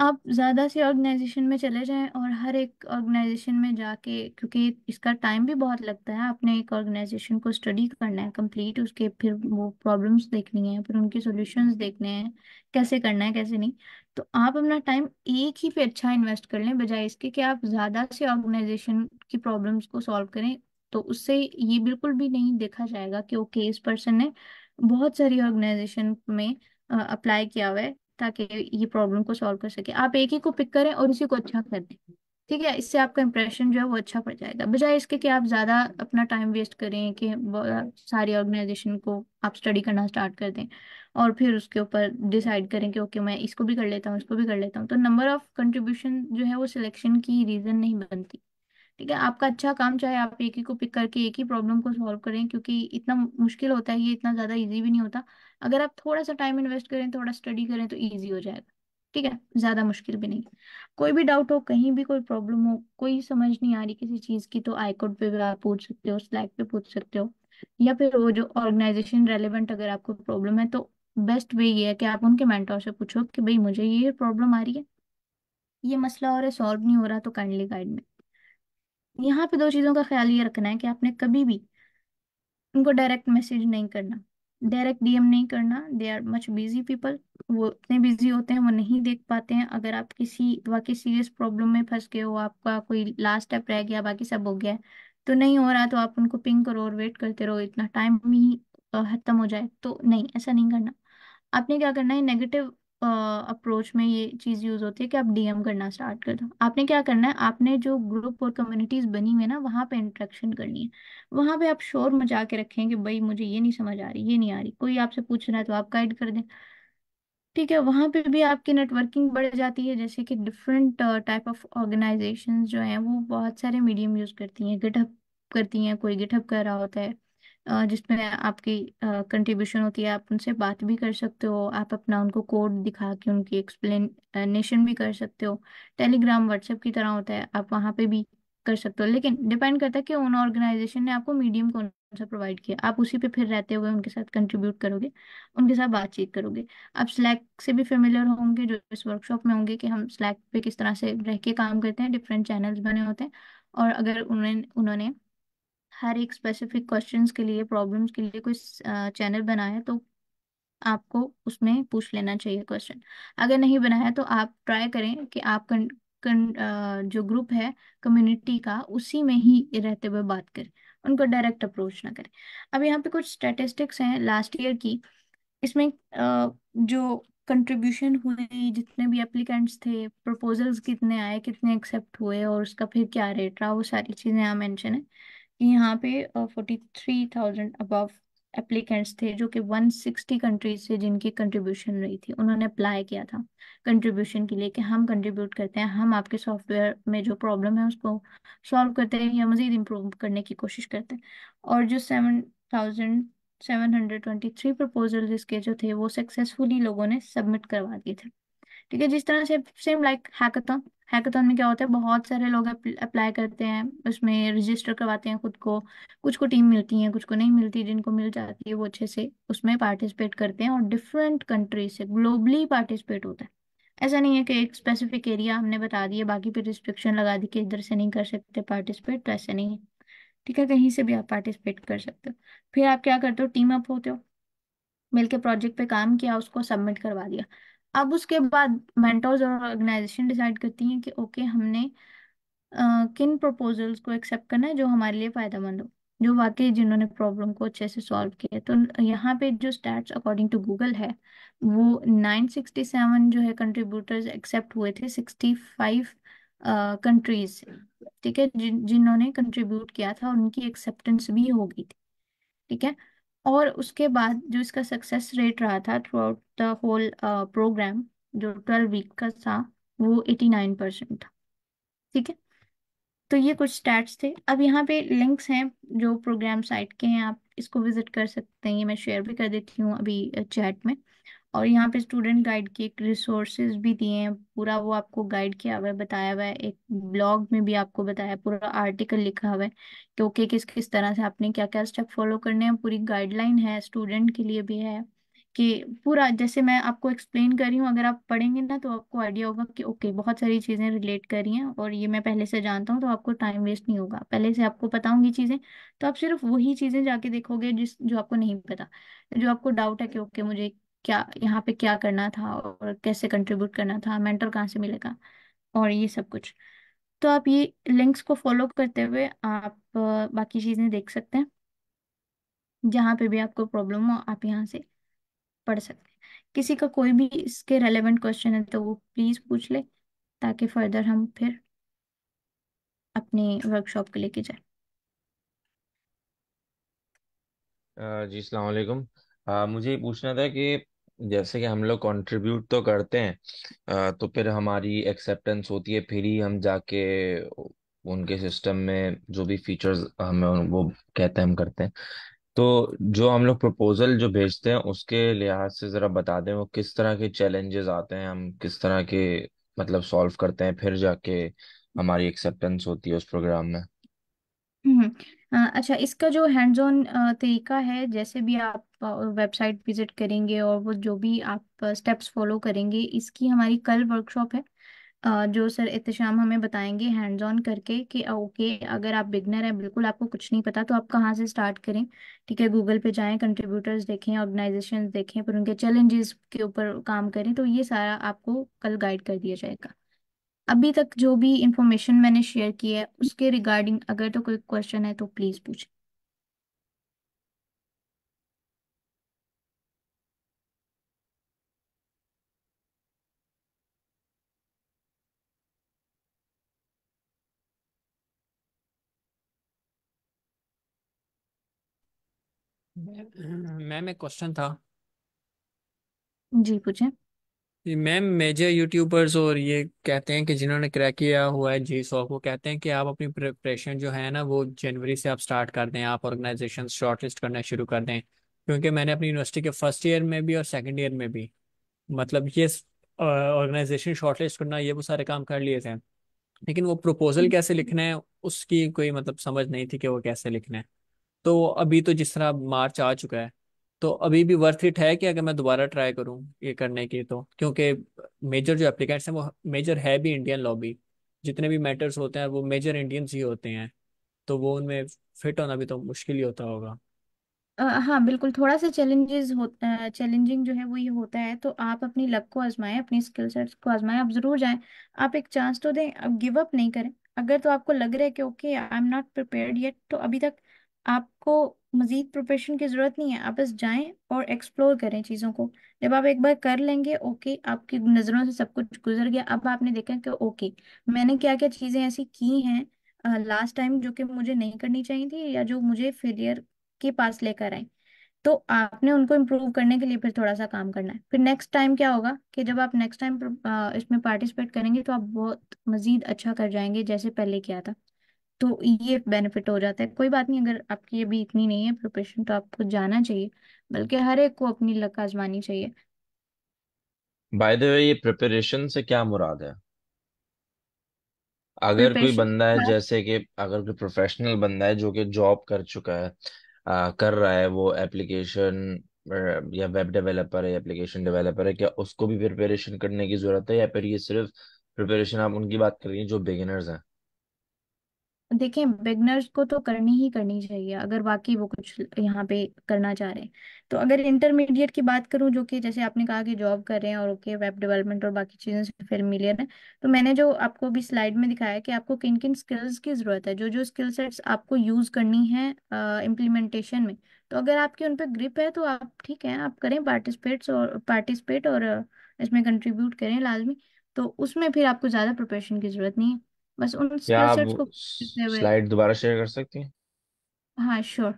[SPEAKER 1] आप ज़्यादा से ऑर्गेनाइजेशन में चले जाएं और हर एक ऑर्गेनाइजेशन में जाके क्योंकि इसका टाइम भी बहुत लगता है आपने एक ऑर्गेनाइजेशन को स्टडी करना है कंप्लीट उसके फिर वो प्रॉब्लम्स देखनी है फिर उनके सॉल्यूशंस देखने हैं कैसे करना है कैसे नहीं तो आप अपना टाइम एक ही पे अच्छा इन्वेस्ट कर लें बजाय इसके कि आप ज़्यादा से ऑर्गेनाइजेशन की प्रॉब्लम्स को सॉल्व करें तो उससे ये बिल्कुल भी नहीं देखा जाएगा कि ओके इस पर्सन ने बहुत सारी ऑर्गेनाइजेशन में अप्लाई किया हुआ है ताकि ये प्रॉब्लम को सॉल्व कर सके आप एक ही को पिक करें और इसी को अच्छा कर दें ठीक है इससे आपका इंप्रेशन जो है वो अच्छा पड़ जाएगा बजाय इसके कि आप ज़्यादा अपना टाइम वेस्ट करें कि सारी ऑर्गेनाइजेशन को आप स्टडी करना स्टार्ट कर दें और फिर उसके ऊपर डिसाइड करें कि ओके मैं इसको भी कर लेता हूँ इसको भी कर लेता हूँ तो नंबर ऑफ कंट्रीब्यूशन जो है वो सिलेक्शन की रीज़न नहीं बनती ठीक है आपका अच्छा काम चाहे आप एक ही को पिक करके एक ही प्रॉब्लम को सॉल्व करें क्योंकि इतना मुश्किल होता है ये इतना ज़्यादा ईजी भी नहीं होता अगर आप थोड़ा सा टाइम इन्वेस्ट करें थोड़ा स्टडी करें तो ईजी हो जाएगा ठीक है ज्यादा मुश्किल भी नहीं कोई भी डाउट हो कहीं भी कोई प्रॉब्लम हो कोई समझ नहीं आ रही किसी चीज की तो आईकोड पे भी आप पूछ सकते हो स्लैक पे पूछ सकते हो या फिर वो जो ऑर्गेनाइजेशन रेलिवेंट अगर आपको प्रॉब्लम है तो बेस्ट वे ये है कि आप उनके मेंटोर से पूछो कि भाई मुझे ये प्रॉब्लम आ रही है ये मसला और सॉल्व नहीं हो रहा तो काइंडली गाइड में यहाँ पे दो चीजों का ख्याल ये रखना है कि आपने कभी भी उनको डायरेक्ट मैसेज नहीं करना डायरेक्ट डीएम नहीं करना they are much busy people वो इतने बिजी होते हैं वो नहीं देख पाते हैं अगर आप किसी वाकई सीरियस प्रॉब्लम में फंस गए हो आपका कोई लास्ट स्टेप रह गया बाकी सब हो गया है तो नहीं हो रहा तो आप उनको पिंग करो और वेट करते रहो इतना टाइम ही खत्म हो जाए तो नहीं ऐसा नहीं करना आपने क्या करना है नेगेटिव अप्रोच में ये चीज़ यूज़ होती है कि आप डीएम करना स्टार्ट कर दो आपने क्या करना है आपने जो ग्रुप और कम्युनिटीज़ बनी हुई है ना वहाँ पे इंट्रैक्शन करनी है वहाँ पे आप शोर मचा के रखें कि भाई मुझे ये नहीं समझ आ रही ये नहीं आ रही कोई आपसे पूछ रहा है तो आप गाइड कर दें ठीक है वहाँ पे भी आपकी नेटवर्किंग बढ़ जाती है जैसे कि डिफरेंट टाइप ऑफ ऑर्गेनाइजेशन जो हैं वो बहुत सारे मीडियम यूज़ करती हैं गिटअप करती हैं कोई गिटअप कर रहा होता है जिसमें आपकी कंट्रीब्यूशन होती है आप उनसे बात भी कर सकते हो आप अपना उनको कोड दिखा के उनकी एक्सप्लेनेशन भी कर सकते हो टेलीग्राम व्हाट्सएप की तरह होता है आप वहाँ पे भी कर सकते हो लेकिन डिपेंड करता है कि उन ऑर्गेनाइजेशन ने आपको मीडियम कौन सा प्रोवाइड किया आप उसी पे फिर रहते हुए उनके साथ कंट्रीब्यूट करोगे उनके साथ बातचीत करोगे आप स्लैक से भी फेमिलियर होंगे जो इस वर्कशॉप में होंगे कि हम स्लैक पे किस तरह से रह के काम करते हैं डिफरेंट चैनल्स बने होते हैं और अगर उन्होंने उन्होंने हर एक स्पेसिफिक क्वेश्चंस के लिए प्रॉब्लम्स के लिए कोई चैनल बनाया तो आपको उसमें पूछ लेना चाहिए क्वेश्चन अगर नहीं बनाया तो आप ट्राई करें कि आप कन, कन, जो ग्रुप है कम्युनिटी का उसी में ही रहते हुए बात करें उनको डायरेक्ट अप्रोच ना करें अब यहाँ पे कुछ स्टेटिस्टिक्स हैं लास्ट ईयर की इसमें जो कंट्रीब्यूशन हुई जितने भी एप्लीकेंट्स थे प्रपोजल्स कितने आए कितने एक्सेप्ट हुए और उसका फिर क्या रेट रहा वो सारी चीज़ें यहाँ मेंशन है यहाँ पे forty three thousand above applicants थे जो कि सिक्सटी कंट्रीज से जिनकी कंट्रीब्यूशन रही थी उन्होंने अप्लाई किया था कंट्रीब्यूशन के लिए कि हम कंट्रीब्यूट करते हैं हम आपके सॉफ्टवेयर में जो प्रॉब्लम है उसको सॉल्व करते हैं या मज़ीद इम्प्रूव करने की कोशिश करते हैं और जो seven thousand seven hundred twenty three proposal इसके जो थे वो सक्सेसफुली लोगों ने सबमिट करवा दिए थे ठीक है जिस तरह से सेम लाइक हैकाथन हैकाथॉन में क्या होता है बहुत सारे लोग अप्लाई करते हैं उसमें रजिस्टर करवाते हैं खुद को कुछ को टीम मिलती है कुछ को नहीं मिलती जिनको मिल जाती है वो अच्छे से उसमें पार्टिसिपेट करते हैं और डिफरेंट कंट्रीज से ग्लोबली पार्टिसिपेट होता है ऐसा नहीं है कि एक स्पेसिफिक एरिया हमने बता दिए बाकी पे रिस्ट्रिक्शन लगा दी कि इधर से नहीं कर सकते पार्टिसिपेट तो ऐसा नहीं है ठीक है कहीं से भी आप पार्टिसिपेट कर सकते हो फिर आप क्या करते हो टीम अप होते हो मिलके प्रोजेक्ट पे काम किया उसको सबमिट करवा दिया अब उसके बाद मेंटर्स और ऑर्गेनाइजेशन डिसाइड करती हैं कि ओके हमने आ, किन प्रपोजल्स को एक्सेप्ट करना है जो हमारे लिए फायदेमंद हो जो वाकई जिन्होंने प्रॉब्लम को अच्छे से सॉल्व किया तो यहाँ पे जो स्टैट्स अकॉर्डिंग टू गूगल है वो 967 जो है कंट्रीब्यूटर्स एक्सेप्ट हुए थे 65 कंट्रीज uh, ठीक है जिन जिन्होंने कंट्रीब्यूट किया था और उनकी एक्सेप्टेंस भी हो गई थी ठीक है और उसके बाद जो इसका सक्सेस रेट रहा था throughout the whole program जो ट्वेल्व वीक का था वो एटी नाइन परसेंट था ठीक है तो ये कुछ स्टैट्स थे अब यहाँ पे लिंक्स हैं जो प्रोग्राम साइट के हैं आप इसको विजिट कर सकते हैं ये मैं शेयर भी कर देती हूँ अभी चैट uh, में और यहाँ पे स्टूडेंट गाइड के एक रिसोर्सेज भी दिए हैं पूरा वो आपको गाइड किया हुआ है बताया हुआ है एक ब्लॉग में भी आपको बताया पूरा आर्टिकल लिखा हुआ है तो कि ओके किस किस तरह से आपने क्या क्या स्टेप फॉलो करने हैं पूरी गाइडलाइन है स्टूडेंट के लिए भी है कि पूरा जैसे मैं आपको एक्सप्लेन कर रही हूँ अगर आप पढ़ेंगे ना तो आपको आइडिया होगा कि ओके बहुत सारी चीज़ें रिलेट रही हैं और ये मैं पहले से जानता हूँ तो आपको टाइम वेस्ट नहीं होगा पहले से आपको पता होंगी चीज़ें तो आप सिर्फ वही चीज़ें जाके देखोगे जिस जो आपको नहीं पता जो आपको डाउट है कि ओके मुझे क्या यहाँ पे क्या करना था और कैसे कंट्रीब्यूट करना था मेंटर कहाँ से मिलेगा और ये सब कुछ तो आप ये लिंक्स को फॉलो करते हुए आप बाकी चीज़ें देख सकते हैं जहाँ पे भी आपको प्रॉब्लम हो आप यहाँ से पढ़ सकते हैं किसी का कोई भी इसके रेलेवेंट क्वेश्चन है तो वो प्लीज़ पूछ ले ताकि फर्दर हम फिर अपनी वर्कशॉप के लेके जाए
[SPEAKER 2] जी सलाम वालेकुम मुझे पूछना था कि जैसे कि हम लोग कंट्रीब्यूट तो करते हैं तो फिर हमारी एक्सेप्टेंस होती है फिर ही हम जाके उनके सिस्टम में जो भी फीचर्स हमें वो कहते हैं हम करते हैं तो जो हम लोग प्रपोजल जो भेजते हैं उसके लिहाज से ज़रा बता दें वो किस तरह के चैलेंजेस आते हैं हम किस तरह के मतलब सॉल्व करते हैं फिर जाके हमारी एक्सेप्टेंस होती है उस प्रोग्राम में
[SPEAKER 1] हम्म, अच्छा इसका जो हैंड्स ऑन तरीका है जैसे भी आप वेबसाइट विजिट करेंगे और वो जो भी आप स्टेप्स फॉलो करेंगे इसकी हमारी कल वर्कशॉप है जो सर एहतम हमें बताएंगे हैंड्स ऑन करके कि ओके अगर आप बिगनर हैं बिल्कुल आपको कुछ नहीं पता तो आप कहाँ से स्टार्ट करें ठीक है गूगल पे जाएं कंट्रीब्यूटर्स देखें ऑर्गेनाइजेशन देखें फिर उनके चैलेंजेस के ऊपर काम करें तो ये सारा आपको कल गाइड कर दिया जाएगा अभी तक जो भी इंफॉर्मेशन मैंने शेयर की है उसके रिगार्डिंग अगर तो कोई क्वेश्चन है तो प्लीज़ पूछें
[SPEAKER 2] मैम एक क्वेश्चन था जी पूछे मैम मेजर यूट्यूबर्स और ये कहते हैं कि जिन्होंने क्रैक किया हुआ है जी सॉक वो कहते हैं कि आप अपनी प्रिपरेशन जो है ना वो जनवरी से आप स्टार्ट कर दें आप ऑर्गेनाइजेशन शॉर्टलिस्ट करना शुरू कर दें क्योंकि मैंने अपनी यूनिवर्सिटी के फर्स्ट ईयर में भी और सेकेंड ईयर में भी मतलब ये ऑर्गेनाइजेशन शॉर्टलिस्ट करना ये वो सारे काम कर लिए थे लेकिन वो प्रपोजल कैसे लिखना है उसकी कोई मतलब समझ नहीं थी कि वो कैसे लिखना है तो अभी तो जिस तरह मार्च आ चुका है तो अभी भी वर्थ इट है कि अगर मैं दोबारा ट्राई करूं ये करने के तो क्योंकि मेजर जो एप्लीकेंट्स हैं वो मेजर है भी इंडियन लॉबी जितने भी मैटर्स होते हैं वो मेजर इंडियंस ही होते हैं तो वो उनमें फिट होना भी तो मुश्किल ही होता होगा
[SPEAKER 1] अ, हाँ बिल्कुल थोड़ा सा चैलेंजेस हो चैलेंजिंग जो है वो ये होता है तो आप अपनी लक को आजमाएं अपनी स्किल सेट्स को आजमाएं आप जरूर जाएं आप एक चांस तो दें अब गिव अप नहीं करें अगर तो आपको लग रहा है कि okay I am not prepared yet तो अभी तक आपको मज़ीद प्रोफेशन की ज़रूरत नहीं है आप बस जाएं और एक्सप्लोर करें चीज़ों को जब आप एक बार कर लेंगे ओके आपकी नज़रों से सब कुछ गुजर गया अब आपने देखा कि ओके मैंने क्या क्या चीज़ें ऐसी की हैं लास्ट टाइम जो कि मुझे नहीं करनी चाहिए थी या जो मुझे फेलियर के पास लेकर आए तो आपने उनको इम्प्रूव करने के लिए फिर थोड़ा सा काम करना है फिर नेक्स्ट टाइम क्या होगा कि जब आप नेक्स्ट टाइम इसमें पार्टिसिपेट करेंगे तो आप बहुत मज़ीद अच्छा कर जाएंगे जैसे पहले किया था तो ये बेनिफिट हो जाता है कोई बात नहीं अगर आपकी अभी इतनी नहीं है प्रिपरेशन तो आपको जाना चाहिए बल्कि हर एक को अपनी लक आजमानी चाहिए
[SPEAKER 2] बाय द वे ये प्रिपरेशन से क्या मुराद है अगर कोई प्रिपरेशन बंदा है जैसे कि अगर कोई प्रोफेशनल बंदा है जो कि जॉब कर चुका है आ, कर रहा है वो एप्लीकेशन या वेब डेवलपर है एप्लीकेशन डेवलपर है क्या उसको भी प्रिपरेशन करने की जरूरत है या फिर ये सिर्फ प्रिपरेशन आप उनकी बात कर रही हैं जो बिगिनर्स
[SPEAKER 1] हैं देखिए बिगनर्स को तो करनी ही करनी चाहिए अगर वाकई वो कुछ यहाँ पे करना चाह रहे हैं तो अगर इंटरमीडिएट की बात करूँ जो कि जैसे आपने कहा कि जॉब कर रहे हैं और ओके वेब डेवलपमेंट और बाकी चीज़ों से फेमिलियर है तो मैंने जो आपको अभी स्लाइड में दिखाया कि आपको किन किन स्किल्स की ज़रूरत है जो जो स्किल सेट्स आपको यूज़ करनी है इम्प्लीमेंटेशन में तो अगर आपकी उन पर ग्रिप है तो आप ठीक है आप करें पार्टिसिपेट्स और पार्टिसिपेट और इसमें कंट्रीब्यूट करें लाजमी तो उसमें फिर आपको ज़्यादा प्रिपरेशन की ज़रूरत नहीं है बस उन क्या स्किल आप को करते हुए स्लाइड
[SPEAKER 2] दोबारा शेयर कर सकती हैं
[SPEAKER 1] हाँ श्योर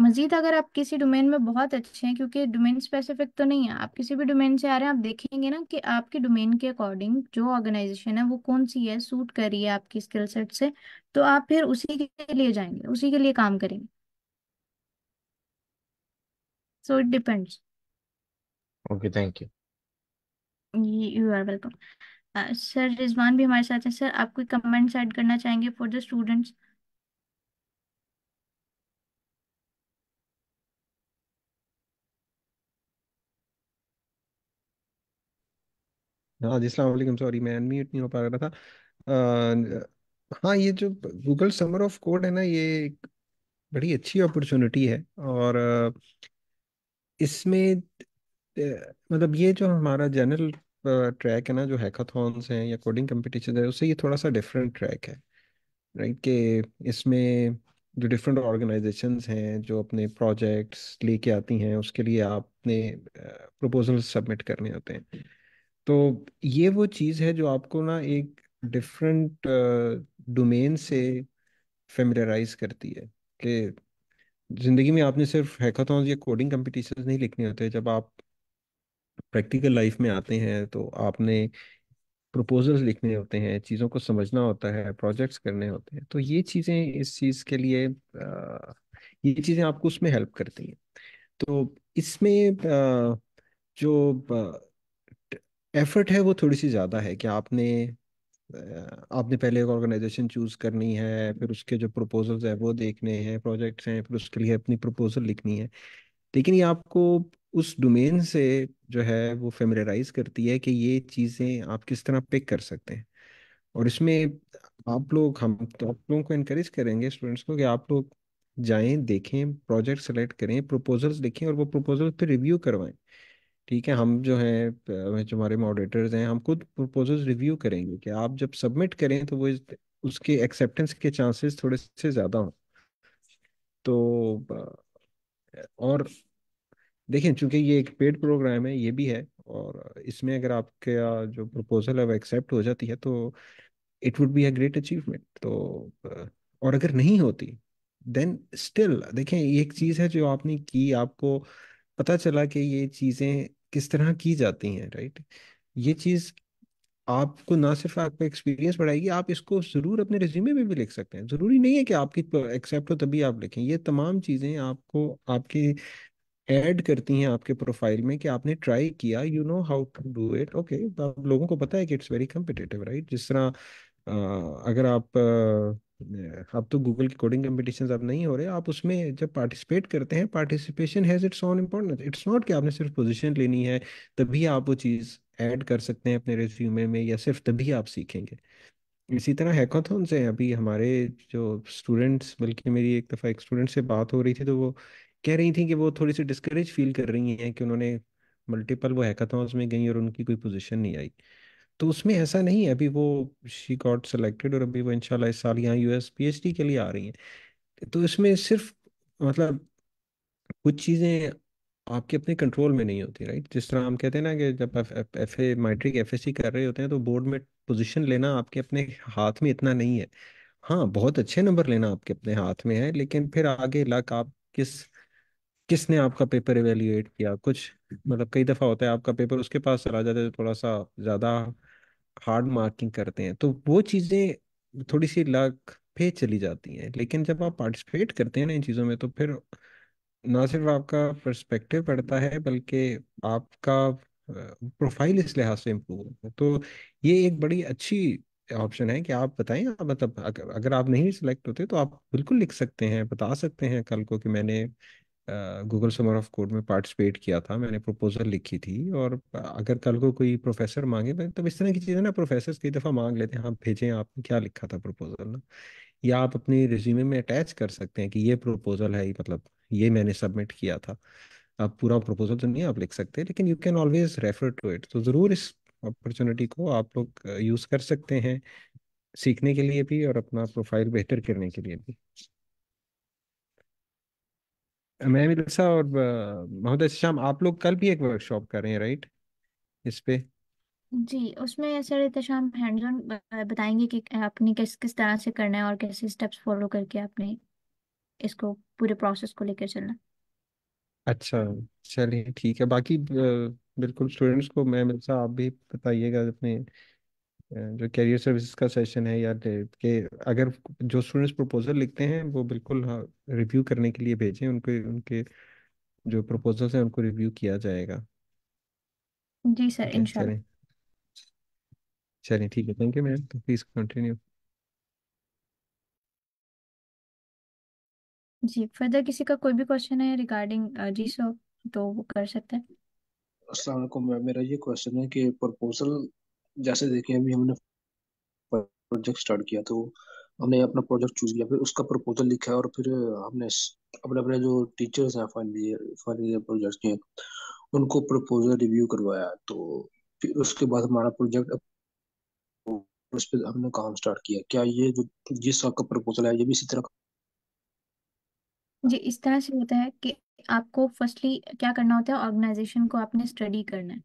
[SPEAKER 1] मजीद अगर आप किसी डोमेन में बहुत अच्छे हैं क्योंकि डोमेन स्पेसिफिक तो नहीं है आप किसी भी डोमेन से आ रहे हैं आप देखेंगे ना कि आपके डोमेन के अकॉर्डिंग जो ऑर्गेनाइजेशन है वो कौन सी है सूट कर रही है आपकी स्किल सेट से तो आप फिर उसी के लिए जाएंगे उसी के लिए काम करेंगे so it depends okay thank you you are welcome sir Rizwan भी हमारे साथ हैं सर आप कोई कमेंट्स ऐड करना चाहेंगे फॉर द स्टूडेंट्स
[SPEAKER 3] हाँ जी अलैक्म सॉरी मैं अनम्यूट नहीं हो पा रहा था आ, हाँ ये जो गूगल समर ऑफ कोड है ना ये बड़ी अच्छी अपॉर्चुनिटी है और इसमें मतलब ये जो हमारा जनरल ट्रैक है ना जो हैकाथॉन्स हैं या कोडिंग कंपटीशन है उससे ये थोड़ा सा डिफरेंट ट्रैक है राइट कि इसमें जो डिफरेंट ऑर्गेनाइजेशंस हैं जो अपने प्रोजेक्ट्स लेके आती हैं उसके लिए आपने प्रपोजल सबमिट करने होते हैं तो ये वो चीज़ है जो आपको ना एक डिफरेंट डोमेन से फेमिलराइज करती है कि ज़िंदगी में आपने सिर्फ हैकाथॉन्स या कोडिंग कंपटीशंस नहीं लिखने होते जब आप प्रैक्टिकल लाइफ में आते हैं तो आपने प्रपोजल्स लिखने होते हैं चीज़ों को समझना होता है प्रोजेक्ट्स करने होते हैं तो ये चीज़ें इस चीज़ के लिए ये चीज़ें आपको उसमें हेल्प करती हैं तो इसमें जो एफर्ट है वो थोड़ी सी ज़्यादा है कि आपने आपने पहले एक ऑर्गेनाइजेशन चूज करनी है फिर उसके जो प्रपोजल्स है वो देखने हैं प्रोजेक्ट्स हैं फिर उसके लिए अपनी प्रपोजल लिखनी है लेकिन ये आपको उस डोमेन से जो है वो फेमराइज करती है कि ये चीज़ें आप किस तरह पिक कर सकते हैं और इसमें आप लोग हम तो आप लोगों को इनक्रेज करेंगे स्टूडेंट्स को कि आप लोग जाएं देखें प्रोजेक्ट सेलेक्ट करें प्रपोजल्स लिखें और वो प्रोपोजल पे रिव्यू करवाएं ठीक है हम जो हैं जो हमारे मॉडरेटर्स हैं हम खुद प्रपोजल्स रिव्यू करेंगे कि आप जब सबमिट करें तो वो उसके एक्सेप्टेंस के चांसेस थोड़े से ज़्यादा हों तो और देखिए चूंकि ये एक पेड प्रोग्राम है ये भी है और इसमें अगर आपके जो प्रपोजल है वो एक्सेप्ट हो जाती है तो it would be a great achievement तो और अगर नहीं होती देन स्टिल देखें ये एक चीज़ है जो आपने की आपको पता चला कि ये चीज़ें किस तरह की जाती हैं राइट ये चीज़ आपको ना सिर्फ आपका एक्सपीरियंस बढ़ाएगी आप इसको ज़रूर अपने रिज्यूमे में भी लिख सकते हैं ज़रूरी नहीं है कि आपकी एक्सेप्ट हो तभी आप लिखें ये तमाम चीज़ें आपको आपके ऐड करती हैं आपके प्रोफाइल में कि आपने ट्राई किया you know how to do it okay आप लोगों को पता है कि इट्स वेरी कम्पिटेटिव राइट जिस तरह अगर आप अब तो गूगल की कोडिंग कम्पिटिशन अब नहीं हो रहे आप उसमें जब पार्टिसिपेट करते हैं participation has its own important it's not कि आपने सिर्फ पोजिशन लेनी है तभी आप वो चीज़ ऐड कर सकते हैं अपने रेज्यूमे में या सिर्फ तभी आप सीखेंगे इसी तरह हैकाथॉन से अभी हमारे जो स्टूडेंट्स बल्कि मेरी एक दफ़ा एक स्टूडेंट से बात हो रही थी तो वो कह रही थी कि वो थोड़ी सी डिस्करेज फील कर रही हैं कि उन्होंने मल्टीपल वो हैकाथॉन्स में गई और उनकी कोई पोजीशन नहीं आई तो उसमें ऐसा नहीं है अभी वो शी गॉट सेलेक्टेड और अभी वो इंशाल्लाह इस साल यहाँ यूएस पीएचडी के लिए आ रही हैं तो इसमें सिर्फ मतलब कुछ चीज़ें आपके अपने कंट्रोल में नहीं होती राइट जिस तरह हम कहते हैं ना कि जब F A matric F S C कर रहे होते हैं तो बोर्ड में पोजिशन लेना आपके अपने हाथ में इतना नहीं है हाँ बहुत अच्छे नंबर लेना आपके अपने हाथ में है लेकिन फिर आगे लक आप किस किसने आपका पेपर एवेल्यूएट किया कुछ मतलब कई दफ़ा होता है आपका पेपर उसके पास चला जाता है तो थोड़ा सा ज़्यादा हार्ड मार्किंग करते हैं तो वो चीज़ें थोड़ी सी लक पे चली जाती हैं लेकिन जब आप पार्टिसिपेट करते हैं ना इन चीज़ों में तो फिर ना सिर्फ आपका पर्सपेक्टिव बढ़ता है बल्कि आपका प्रोफाइल इस लिहाज से इम्प्रूव होता है तो ये एक बड़ी अच्छी ऑप्शन है कि आप बताएं मतलब अगर, अगर आप नहीं सिलेक्ट होते तो आप बिल्कुल लिख सकते हैं बता सकते हैं कल को कि मैंने गूगल समर ऑफ कोड में पार्टिसिपेट किया था मैंने प्रपोजल लिखी थी और अगर कल को कोई प्रोफेसर मांगे तो इस तरह की चीज़ें ना प्रोफेसर कई दफ़ा मांग लेते हैं हाँ भेजें आपने क्या लिखा था प्रपोजल ना या आप अपने रिज्यूमे में अटैच कर सकते हैं कि ये प्रपोजल है मतलब ये मैंने सबमिट किया था आप पूरा प्रपोजल तो नहीं आप लिख सकते लेकिन you can always refer to it तो ज़रूर इस अपॉर्चुनिटी को आप लोग यूज़ कर सकते हैं सीखने के लिए भी और अपना प्रोफाइल बेहतर करने के लिए भी मैं मिल सा और महोदय श्याम आप लोग कल भी एक वर्कशॉप कर रहे हैं राइट इस पे
[SPEAKER 1] जी उसमें सर इतशाम हैंड्स ऑन बताएंगे कि आपने किस किस तरह से करना है और कैसे स्टेप्स फॉलो करके आपने इसको पूरे प्रोसेस को लेकर चलना
[SPEAKER 3] अच्छा चलिए ठीक है बाकी बिल्कुल स्टूडेंट्स को मैं मिल आप भी बताइएगा अपने जो कैरियर सर्विसेज का सेशन है या के अगर जो स्टूडेंट्स प्रपोजल लिखते हैं वो बिल्कुल हाँ, रिव्यू करने के लिए भेजें उनके उनके जो प्रपोजल्स हैं उनको रिव्यू किया जाएगा
[SPEAKER 1] जी सर ठीक है इंशाल्लाह
[SPEAKER 3] चलिए ठीक है थैंक यू मैम तो प्लीज़ कंटिन्यू
[SPEAKER 1] जी फर्दर किसी का कोई भी क्वेश्चन है रिगार्डिंग जी सो तो वो कर सकते हैं
[SPEAKER 3] अस्सलाम वालेकुम मेरा ये क्वेश्चन है कि प्रपोजल जैसे देखिए अभी हमने प्रोजेक्ट स्टार्ट किया तो हमने अपना प्रोजेक्ट चूज किया फिर उसका प्रपोजल लिखा और फिर हमने अपने अपने जो टीचर्स हैं final year final year project के उनको प्रपोजल रिव्यू करवाया तो फिर उसके बाद हमारा प्रोजेक्ट उस पर हमने काम स्टार्ट किया
[SPEAKER 1] क्या ये जो जिस आपका प्रपोजल है ये भी इसी तरह का जी इस तरह से होता है कि आपको फर्स्टली क्या करना होता है ऑर्गेनाइजेशन को आपने स्टडी करना है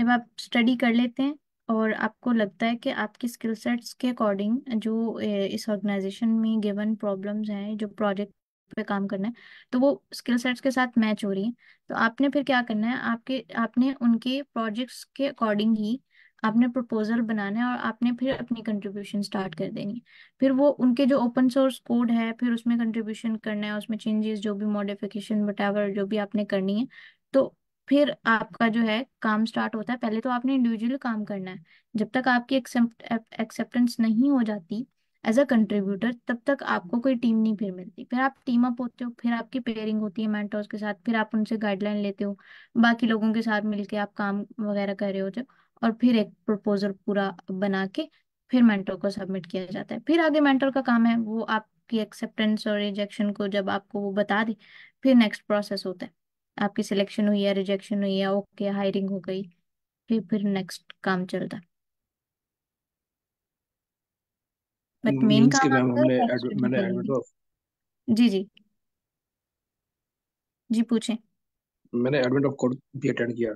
[SPEAKER 1] जब आप स्टडी कर लेते हैं और आपको लगता है कि आपकी स्किल सेट्स के अकॉर्डिंग जो इस ऑर्गेनाइजेशन में गिवन प्रॉब्लम्स हैं जो प्रोजेक्ट पे काम करना है तो वो स्किल सेट्स के साथ मैच हो रही है तो आपने फिर क्या करना है आपके आपने उनके प्रोजेक्ट्स के अकॉर्डिंग ही आपने प्रपोजल बनाना है और आपने फिर अपनी कंट्रीब्यूशन स्टार्ट कर देनी है फिर वो उनके जो ओपन सोर्स कोड है फिर उसमें कंट्रीब्यूशन करना है उसमें चेंजेस जो भी मॉडिफिकेशन वट जो भी आपने करनी है तो फिर आपका जो है काम स्टार्ट होता है पहले तो आपने इंडिविजुअल काम करना है जब तक आपकी एक्सेप्टेंस नहीं हो जाती एज अ कंट्रीब्यूटर तब तक आपको कोई टीम नहीं फिर मिलती फिर आप टीम अप होते हो फिर आपकी पेयरिंग होती है मेंटोर्स के साथ फिर आप उनसे गाइडलाइन लेते हो बाकी लोगों के साथ मिलके आप काम वगैरह कर रहे होते हो और फिर एक प्रपोजल पूरा बना के फिर मेंटोर को सबमिट किया जाता है फिर आगे मेंटोर का काम है वो आपकी एक्सेप्टेंस और रिजेक्शन को जब आपको वो बता दे फिर नेक्स्ट प्रोसेस होता है आपकी सिलेक्शन हुई या रिजेक्शन हुई या ओके हायरिंग हो गई फिर फिर नेक्स्ट काम चलता बट मेन काम आपका जी जी जी पूछें
[SPEAKER 3] मैंने एडमिट ऑफ कोड भी अटेंड किया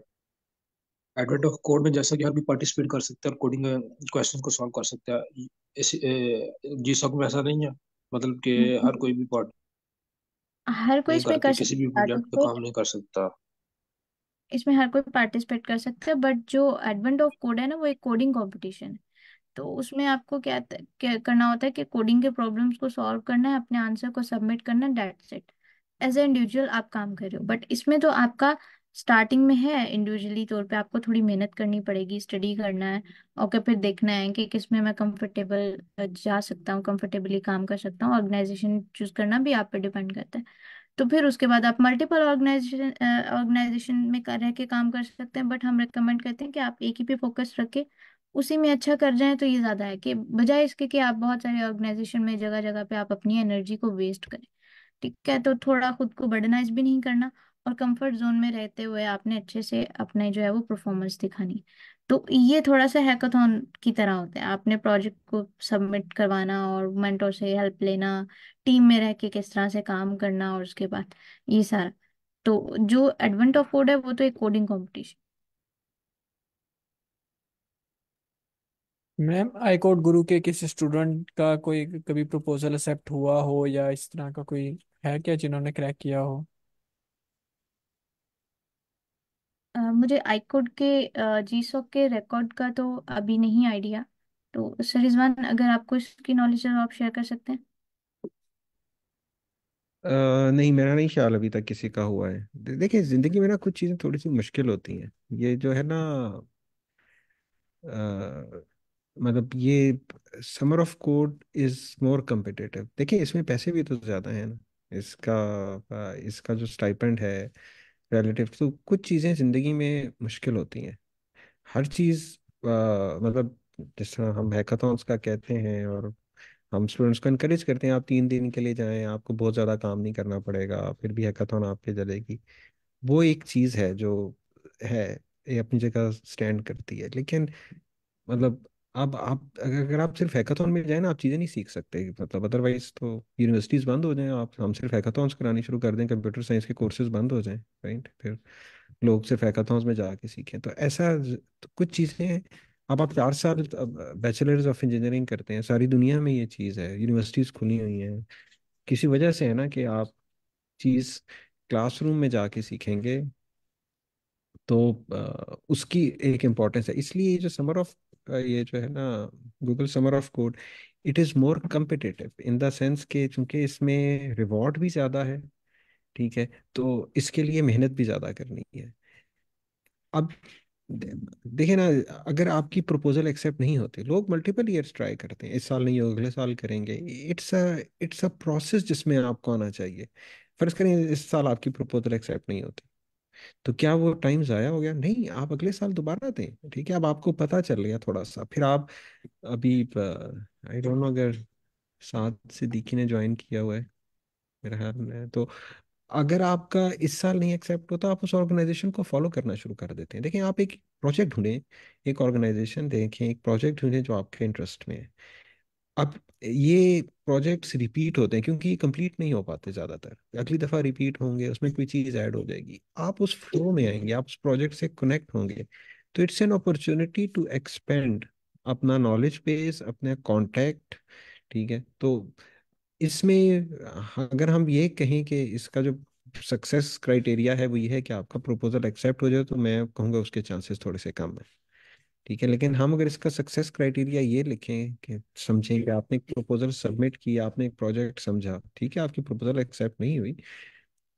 [SPEAKER 3] एडवेंट ऑफ कोड में जैसा कि हर भी पार्टिसिपेट कर सकते हैं और कोडिंग क्वेश्चन को सॉल्व कर सकते हैं
[SPEAKER 2] जी सब में ऐसा नहीं है मतलब कि हम्म, हम्म। हर कोई भी पार्ट
[SPEAKER 1] हर कोई नहीं इसमें करके कर तो किसी भी सकता प्रोजेक्ट
[SPEAKER 3] पे तो काम पार्टिसिपेट नहीं कर सकता
[SPEAKER 1] इसमें हर कोई पार्टिसिपेट कर सकता है बट जो एडवेंट ऑफ कोड है ना वो एक कोडिंग कंपटीशन है तो उसमें आपको क्या, क्या करना होता है कि कोडिंग के प्रॉब्लम्स को सॉल्व करना है अपने आंसर को सबमिट करना है that's it as a individual आप काम कर रहे हो बट इसमें तो आपका स्टार्टिंग में है इंडिविजुअली तौर पे आपको थोड़ी मेहनत करनी पड़ेगी स्टडी करना है और फिर देखना है कि किस में मैं कंफर्टेबल जा सकता हूँ कंफर्टेबली काम कर सकता हूँ ऑर्गेनाइजेशन चूज करना भी आप पे डिपेंड करता है तो फिर उसके बाद आप मल्टीपल ऑर्गेनाइजेशन ऑर्गेनाइजेशन में कर रह के काम कर सकते हैं बट हम रिकमेंड करते हैं कि आप एक ही पे फोकस रखें उसी में अच्छा कर जाए तो ये ज्यादा है कि बजाय इसके कि आप बहुत सारे ऑर्गेनाइजेशन में जगह जगह पे आप अपनी एनर्जी को वेस्ट करें ठीक है तो थोड़ा खुद को बर्डनाइज भी नहीं करना और कंफर्ट जोन में रहते हुए आपने अच्छे से अपने जो है वो परफॉर्मेंस दिखानी तो ये थोड़ा सा हैकाथॉन की तरह होता है आपने प्रोजेक्ट को सबमिट करवाना और मेंटोर से हेल्प लेना टीम में रह के किस तरह से काम करना और उसके बाद ये सारा तो जो एडवेंट ऑफ कोड है वो तो एक coding competition
[SPEAKER 2] ma'am I code guru के किसी स्टूडेंट का कोई कभी प्रपोजल एक्सेप्ट हुआ हो या इस तरह का कोई है क्या जिन्होंने क्रैक किया हो
[SPEAKER 1] मुझे आईकोड के जी सॉक के रिकॉर्ड का तो अभी नहीं आइडिया तो सर रिजवान अगर आपको इसकी नॉलेज है तो आप शेयर कर सकते हैं
[SPEAKER 3] Uh, नहीं मेरा नहीं ख्याल अभी तक किसी का हुआ है दे- देखिए जिंदगी में ना कुछ चीज़ें थोड़ी सी मुश्किल होती हैं ये जो है ना uh, मतलब ये Summer of Code is more competitive देखिए इसमें पैसे भी तो ज्यादा हैं ना इसका इसका जो स्टाइपेंड है रिलेटिव तो कुछ चीज़ें ज़िंदगी में मुश्किल होती हैं हर चीज़ मतलब जिस तरह हम हैकाथॉन्स का कहते हैं और हम स्टूडेंट्स को इनक्रेज करते हैं आप तीन दिन के लिए जाएं आपको बहुत ज़्यादा काम नहीं करना पड़ेगा फिर भी हैकाथॉन आप पे चलेगी वो एक चीज़ है जो है ये अपनी जगह स्टैंड करती है लेकिन मतलब अब आप अगर अगर आप सिर्फ हैकाथॉन में जाए ना आप चीज़ें नहीं सीख सकते मतलब अदरवाइज तो यूनिवर्सिटीज़ बंद हो जाएं आप हम सिर्फ हैकाथॉन्स करानी शुरू कर दें कंप्यूटर साइंस के कोर्सेज बंद हो जाएं राइट फिर लोग सिर्फ हैकाथॉन्स में जाके सीखें तो ऐसा तो कुछ चीज़ें हैं अब आप चार साल बैचलर्स ऑफ इंजीनियरिंग करते हैं सारी दुनिया में ये चीज़ है यूनिवर्सिटीज़ खुली हुई हैं किसी वजह से है ना कि आप चीज़ क्लासरूम में जाके सीखेंगे तो उसकी एक इम्पोर्टेंस है इसलिए जो समर ऑफ ये जो है ना Google Summer of Code it is more competitive in the sense के चूंकि इसमें रिवॉर्ड भी ज़्यादा है ठीक है तो इसके लिए मेहनत भी ज़्यादा करनी है अब देखे ना अगर आपकी प्रपोजल एक्सेप्ट नहीं होती लोग मल्टीपल ईयर्स ट्राई करते हैं इस साल नहीं हो अगले साल करेंगे it's a it's a process जिसमें आपको आना चाहिए फर्ज करें इस साल आपकी प्रपोजल एक्सेप्ट नहीं होती तो क्या वो टाइम ज़ाया हो गया नहीं आप अगले साल दोबारा दें ठीक है अब आपको पता चल गया थोड़ा सा फिर आप अभी आई डोंट नो अगर सात से दीखी ने ज्वाइन किया हुआ है मेरे ख्याल में तो अगर आपका इस साल नहीं एक्सेप्ट होता आप उस ऑर्गेनाइजेशन को फॉलो करना शुरू कर देते हैं देखें आप एक प्रोजेक्ट ढूंढें एक ऑर्गेनाइजेशन देखें एक प्रोजेक्ट ढूंढें जो आपके इंटरेस्ट में है अब ये प्रोजेक्ट्स रिपीट होते हैं क्योंकि ये कंप्लीट नहीं हो पाते ज़्यादातर अगली दफ़ा रिपीट होंगे उसमें कोई चीज़ ऐड हो जाएगी आप उस फ्लो में आएंगे आप उस प्रोजेक्ट से कनेक्ट होंगे तो it's an opportunity to expand अपना नॉलेज बेस अपना कॉन्टैक्ट ठीक है तो इसमें अगर हम ये कहें कि इसका जो सक्सेस क्राइटेरिया है वो ये है कि आपका प्रपोजल एक्सेप्ट हो जाए तो मैं कहूँगा उसके चांसेस थोड़े से कम है ठीक है लेकिन हम अगर इसका सक्सेस क्राइटेरिया ये लिखें कि समझें कि आपने एक प्रपोजल सबमिट किया आपने एक प्रोजेक्ट समझा ठीक है आपकी प्रपोजल एक्सेप्ट नहीं हुई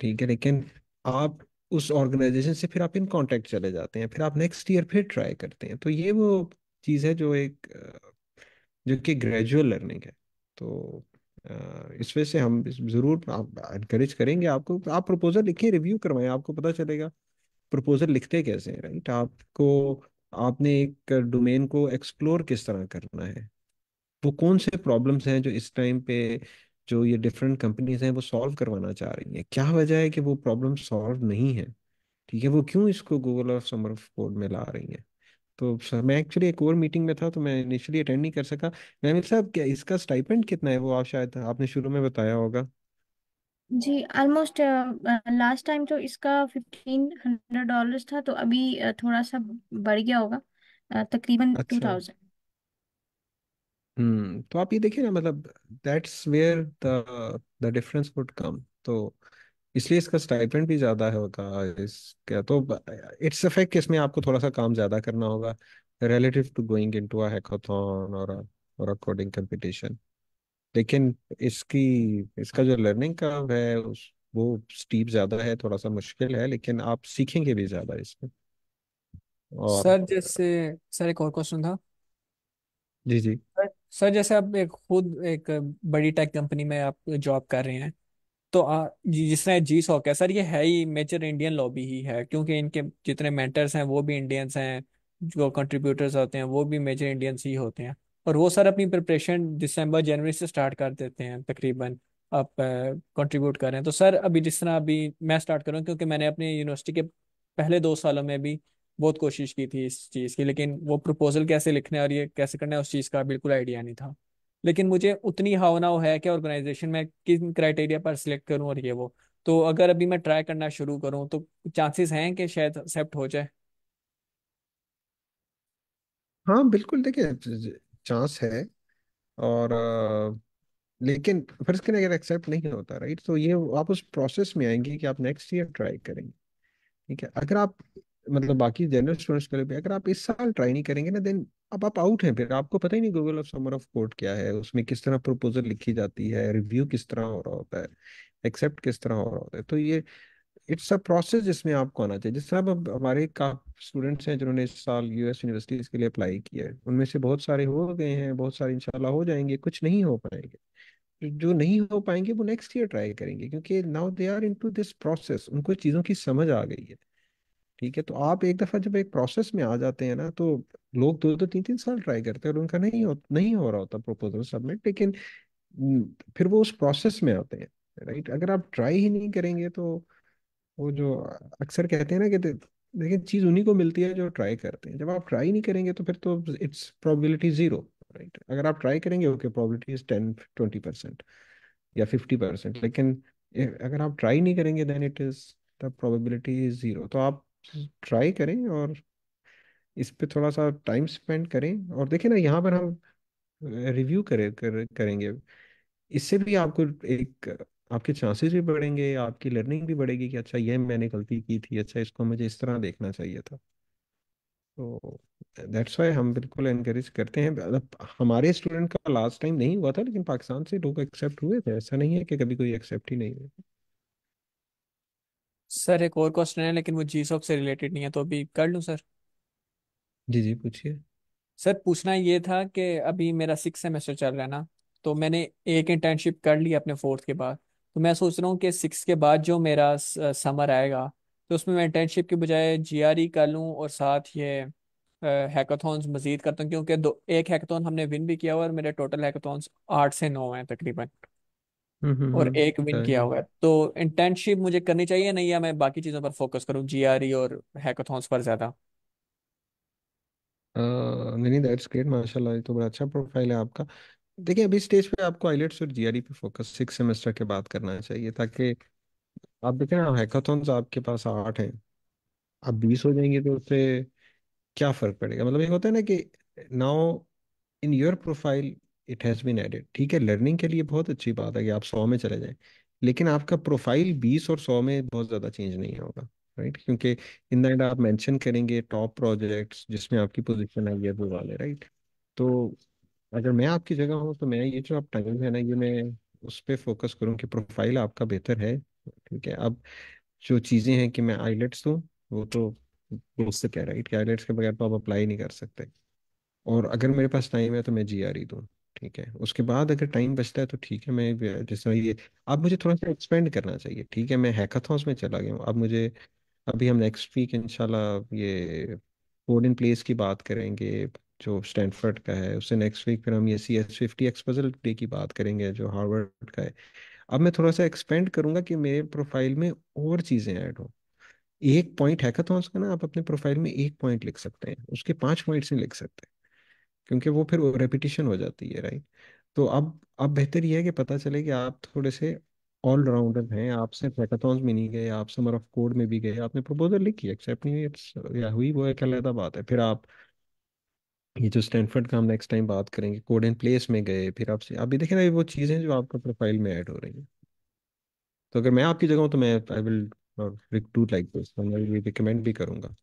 [SPEAKER 3] ठीक है लेकिन आप उस ऑर्गेनाइजेशन से फिर आप इन कांटेक्ट चले जाते हैं फिर आप नेक्स्ट ईयर फिर ट्राई करते हैं तो ये वो चीज़ है जो एक जो कि ग्रेजुअल लर्निंग है तो इस वजह से हम ज़रूर आप इनक्रेज करेंगे आपको आप प्रपोज़ल लिखिए रिव्यू करवाएं आपको पता चलेगा प्रपोज़ल लिखते कैसे हैं राइट आपको आपने एक डोमेन को एक्सप्लोर किस तरह करना है वो कौन से प्रॉब्लम्स हैं जो इस टाइम पे जो ये डिफरेंट कंपनीज हैं वो सॉल्व करवाना चाह रही हैं क्या वजह है कि वो प्रॉब्लम सॉल्व नहीं है ठीक है वो क्यों इसको गूगल और समर कोड में ला रही हैं तो सर मैं एक्चुअली एक और मीटिंग में था तो मैं इनिशियली अटेंड नहीं कर सका मैम साहब क्या इसका स्टाइपेंड कितना है वो आप शायद आपने शुरू में बताया होगा
[SPEAKER 1] जी ऑलमोस्ट लास्ट टाइम तो इसका फिफ्टीन हंड्रेड डॉलर था तो अभी uh, थोड़ा सा बढ़ गया होगा uh, तकरीबन टू अच्छा थाउजेंड
[SPEAKER 3] हम्म तो आप ये देखिए ना मतलब that's where the the difference would come तो इसलिए इसका स्टाइपेंड भी ज्यादा है इस क्या तो इट्स अ इसमें आपको थोड़ा सा काम ज्यादा करना होगा relative to going into a hackathon और a- और अ कोडिंग कंपटीशन लेकिन इसकी इसका जो लर्निंग कर्व है उस वो स्टीप ज्यादा है थोड़ा सा मुश्किल है लेकिन आप सीखेंगे भी ज्यादा इसमें और सर
[SPEAKER 2] जैसे सर एक और क्वेश्चन था जी जी सर जैसे आप एक खुद एक बड़ी टेक कंपनी में आप जॉब कर रहे हैं तो जिसने जी सॉक है सर ये है ही मेजर इंडियन लॉबी ही है क्योंकि इनके जितने मेंटर्स हैं वो भी इंडियंस हैं जो कंट्रीब्यूटर्स होते हैं वो भी मेजर इंडियंस ही होते हैं और वो सर अपनी प्रिपरेशन दिसंबर जनवरी से स्टार्ट कर देते हैं तकरीबन आप कंट्रीब्यूट कर रहे हैं तो सर अभी जिस तरह अभी मैं स्टार्ट करूँ क्योंकि मैंने अपने यूनिवर्सिटी के पहले दो सालों में भी बहुत कोशिश की थी इस चीज़ की लेकिन वो प्रपोजल कैसे लिखना है और ये कैसे करना है उस चीज़ का बिल्कुल आइडिया नहीं था लेकिन मुझे उतनी हावना है कि ऑर्गेनाइजेशन में किन क्राइटेरिया पर सिलेक्ट करूँ और ये वो तो अगर अभी मैं ट्राई करना शुरू करूँ तो चांसेस हैं कि शायद एक्सेप्ट हो जाए
[SPEAKER 3] हाँ बिल्कुल देखिए चांस है और लेकिन फिर इसके अगर एक्सेप्ट नहीं होता राइट तो ये आप उस प्रोसेस में आएंगे कि आप नेक्स्ट ईयर ट्राई करेंगे ठीक है अगर आप मतलब बाकी जनरल स्टूडेंट्स के लिए भी अगर आप इस साल ट्राई नहीं करेंगे ना देन अब आप आउट हैं फिर आपको पता ही नहीं Google of Summer of Code क्या है उसमें किस तरह प्रपोजल लिखी जाती है रिव्यू किस तरह हो रहा होता है एक्सेप्ट किस तरह हो रहा होता है तो ये इट्स अ प्रोसेस जिसमें आपको आना चाहिए जिस तरह हमारे काफ़ी स्टूडेंट्स हैं जिन्होंने इस साल यूएस यूनिवर्सिटीज़ के लिए अप्लाई किया है उनमें से बहुत सारे हो गए हैं बहुत सारे इंशाल्लाह हो जाएंगे कुछ नहीं हो पाएंगे तो जो नहीं हो पाएंगे वो नेक्स्ट ईयर ट्राई करेंगे क्योंकि now they are to this process उनको चीज़ों की समझ आ गई है ठीक है तो आप एक दफ़ा जब एक प्रोसेस में आ जाते हैं ना तो लोग दो दो तीन तीन साल ट्राई करते हैं और उनका नहीं हो नहीं हो रहा होता प्रपोजल सबमिट लेकिन फिर वो उस प्रोसेस में आते हैं राइट अगर आप ट्राई ही नहीं करेंगे तो वो जो अक्सर कहते हैं ना कि देखिए चीज उन्हीं को मिलती है जो ट्राई करते हैं जब आप ट्राई नहीं करेंगे तो फिर तो इट्स प्रोबेबिलिटी जीरो राइट अगर आप ट्राई करेंगे okay probability is ten twenty percent या फिफ्टी परसेंट लेकिन अगर आप ट्राई नहीं करेंगे then it is the probability is zero तो आप ट्राई करें और इस पे थोड़ा सा टाइम स्पेंड करें और देखें ना यहाँ पर हम रिव्यू करें कर, करेंगे इससे भी आपको एक आपके चांसेस भी बढ़ेंगे आपकी लर्निंग भी बढ़ेगी कि अच्छा ये मैंने गलती की थी अच्छा इसको मुझे इस तरह देखना चाहिए था तो दैट्स वाई हम बिल्कुल इनक्रेज करते हैं मतलब हमारे स्टूडेंट का लास्ट टाइम नहीं हुआ था लेकिन पाकिस्तान से लोग एक्सेप्ट हुए थे ऐसा नहीं है कि कभी कोई एक्सेप्ट ही नहीं हुए
[SPEAKER 2] सर एक और क्वेश्चन है लेकिन वो जी सॉप से रिलेटेड नहीं है तो अभी कर लूँ सर
[SPEAKER 3] जी जी पूछिए
[SPEAKER 2] सर पूछना ये था कि अभी मेरा सिक्स सेमेस्टर चल रहा है ना तो मैंने एक इंटर्नशिप कर ली अपने फोर्थ के बाद तो मैं सोच रहा हूँ कि सिक्स के बाद जो मेरा समर आएगा तो उसमें मैं इंटर्नशिप के बजाय जीआरई e कर लूँ और साथ ये हैकाथॉन्स मजीद करता हूँ क्योंकि दो एक हैकाथॉन हमने विन भी किया हुआ और मेरे टोटल हैकाथॉन्स आठ से नौ हैं तकरीबन हम्म, हम्म और हम्म, एक विन किया हुआ है तो इंटर्नशिप मुझे करनी चाहिए नहीं या मैं बाकी चीज़ों पर फोकस करूँ जीआरई e और हैकाथॉन्स पर ज़्यादा
[SPEAKER 3] नहीं दैट्स ग्रेट माशाल्लाह ये तो बड़ा अच्छा प्रोफाइल है आपका देखिए अभी स्टेज पे आपको आईलेट्स और जीआरई e पे फोकस सिक्स सेमेस्टर के बाद करना चाहिए ताकि आप देखें ना हाँ, हैकाथॉन्स आपके पास आठ हैं आप बीस हो जाएंगे तो उससे क्या फर्क पड़ेगा मतलब ये होता है ना कि now in your profile it has been added ठीक है लर्निंग के लिए बहुत अच्छी बात है कि आप सौ में चले जाएं लेकिन आपका प्रोफाइल बीस और सौ में बहुत ज़्यादा चेंज नहीं होगा राइट right? क्योंकि इन द एंड आप मेंशन करेंगे टॉप प्रोजेक्ट्स जिसमें आपकी पोजीशन आई है वो वाले राइट right? तो अगर मैं आपकी जगह हूँ तो मैं ये जो आप टाइम है ना ये मैं उस पर फोकस करूँ कि प्रोफाइल आपका बेहतर है ठीक है अब जो चीज़ें हैं कि मैं आईलेट्स दूँ वो तो दोस्त से कह रहा है कि आईलेट्स के बगैर तो आप अप्लाई नहीं कर सकते और अगर मेरे पास टाइम है तो मैं जी आर ई दूँ ठीक है उसके बाद अगर टाइम बचता है तो ठीक है मैं जैसे ये अब मुझे थोड़ा सा एक्सपेंड करना चाहिए ठीक है मैं हैकाथॉन्स में चला गया हूँ अब मुझे अभी हम नेक्स्ट वीक इंशाल्लाह ये कोड इन प्लेस की बात करेंगे जो स्टैनफर्ड का है उससे नेक्स्ट वीक फिर हम ये C S fifty x puzzle day की बात करेंगे जो हार्वर्ड का है अब मैं थोड़ा सा एक्सपेंड करूंगा कि मेरे प्रोफाइल में और चीज़ें ऐड हो एक पॉइंट है हैकाथॉन्स उसका ना आप अपने प्रोफाइल में एक पॉइंट लिख सकते हैं उसके पांच पॉइंट्स नहीं लिख सकते क्योंकि वो फिर रेपिटेशन हो जाती है राइट तो अब अब बेहतर यह है कि पता चले कि आप थोड़े से ऑलराउंडर हैं आप सिर्फ हैकाथॉन्स में नहीं गए आप समर ऑफ कोड में भी गए आपने प्रपोजल लिखी एक्सेप्ट नहीं हुई या हुई वो एक अलहदा बात है फिर आप ये जो स्टैनफर्ड का हम नेक्स्ट टाइम बात करेंगे कोड इन प्लेस में गए फिर आपसे अभी देखें ना वो चीज़ें जो आपका प्रोफाइल में ऐड हो रही हैं तो अगर मैं आपकी जगह हूँ तो मैं I will to like this मैं रिकमेंड भी करूँगा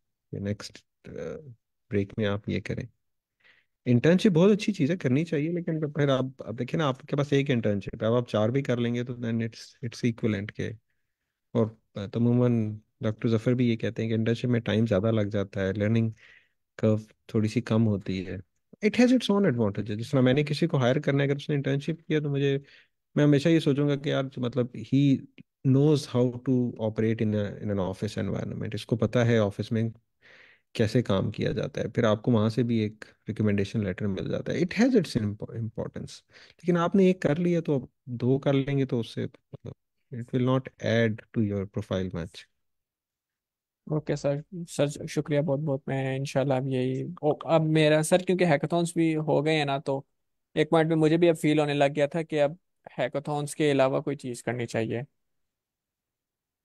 [SPEAKER 3] नेक्स्ट ब्रेक uh, में आप ये करें इंटर्नशिप बहुत अच्छी चीज़ है करनी चाहिए लेकिन फिर आप अब देखिए ना आपके पास एक इंटर्नशिप है अब आप चार भी कर लेंगे तो then it's it's equal and के और uh, तमूमन डॉक्टर जफर भी ये कहते हैं कि इंटर्नशिप में टाइम ज़्यादा लग जाता है लर्निंग कर्व थोड़ी सी कम होती है it has its own advantages जिस तरह मैंने किसी को हायर करना है अगर उसने इंटर्नशिप किया तो मुझे मैं हमेशा ये सोचूंगा कि यार मतलब he knows how to operate in in an office environment इसको पता है ऑफिस में कैसे काम किया जाता है फिर आपको वहाँ से भी एक रिकमेंडेशन लेटर मिल जाता है इट हैज़ इट्स इम्पोर्टेंस लेकिन आपने एक कर लिया तो दो कर लेंगे तो उससे it will not add to your profile match
[SPEAKER 2] okay sir sir शुक्रिया बहुत बहुत मैं इंशाल्लाह अब यही ओ, अब मेरा सर क्योंकि हैकाथॉन्स भी हो गए हैं ना तो एक पॉइंट में मुझे भी अब फील होने लग गया था कि अब हैकाथॉन्स के अलावा कोई चीज़ करनी चाहिए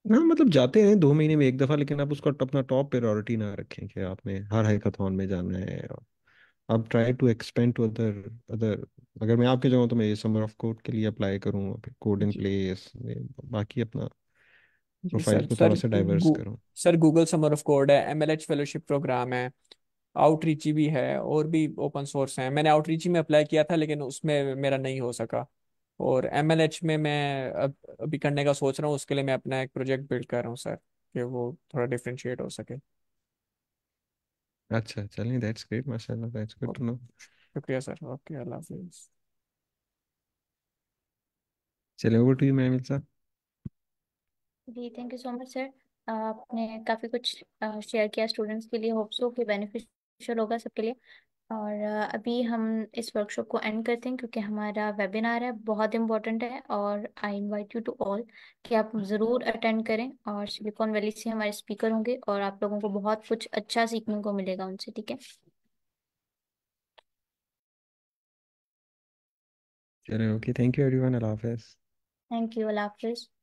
[SPEAKER 3] ना हाँ, मतलब जाते हैं दो महीने में एक दफा लेकिन आप उसको अपना टॉप प्रायोरिटी ना रखें कि आपने हर हैकाथॉन में जाना है और आप try to expand to other other अगर मैं आपके जगह तो मैं ये समर ऑफ कोड के लिए अप्लाई करूँ फिर कोड इन जी प्लेस बाकी अपना प्रोफाइल को थोड़ा सा डाइवर्स करो
[SPEAKER 2] sir Google Summer of Code है एमएलएच फेलोशिप प्रोग्राम है आउटरीची भी है और भी ओपन सोर्स हैं मैंने आउटरीची में अप्लाई किया था लेकिन उसमें मेरा नहीं हो सका और एम एल एच में मैं अभी करने का सोच रहा हूँ उसके लिए मैं अपना एक प्रोजेक्ट बिल्ड कर रहा हूँ सर कि वो थोड़ा डिफ्रेंशिएट हो सके
[SPEAKER 3] अच्छा चलिए दैट्स ग्रेट माशाल्लाह दैट्स गुड टू नो
[SPEAKER 1] शुक्रिया सर ओके अल्लाह हाफिज़
[SPEAKER 3] चलिए ओवर टू यू मैम साहब
[SPEAKER 1] जी thank you so much sir आपने काफ़ी कुछ शेयर किया स्टूडेंट्स के लिए होप्सो कि बेनिफिशियल होगा सबके लिए और अभी हम इस वर्कशॉप को एंड करते हैं क्योंकि हमारा वेबिनार है बहुत इम्पोर्टेंट है और I invite you to all कि आप ज़रूर अटेंड करें और सिलिकॉन वैली से हमारे स्पीकर होंगे और आप लोगों को बहुत कुछ अच्छा सीखने को मिलेगा उनसे ठीक है चलो ओके थैंक यू एवरीवन अल्लाह हाफिज़ थैंक यू अल्लाह हाफिज़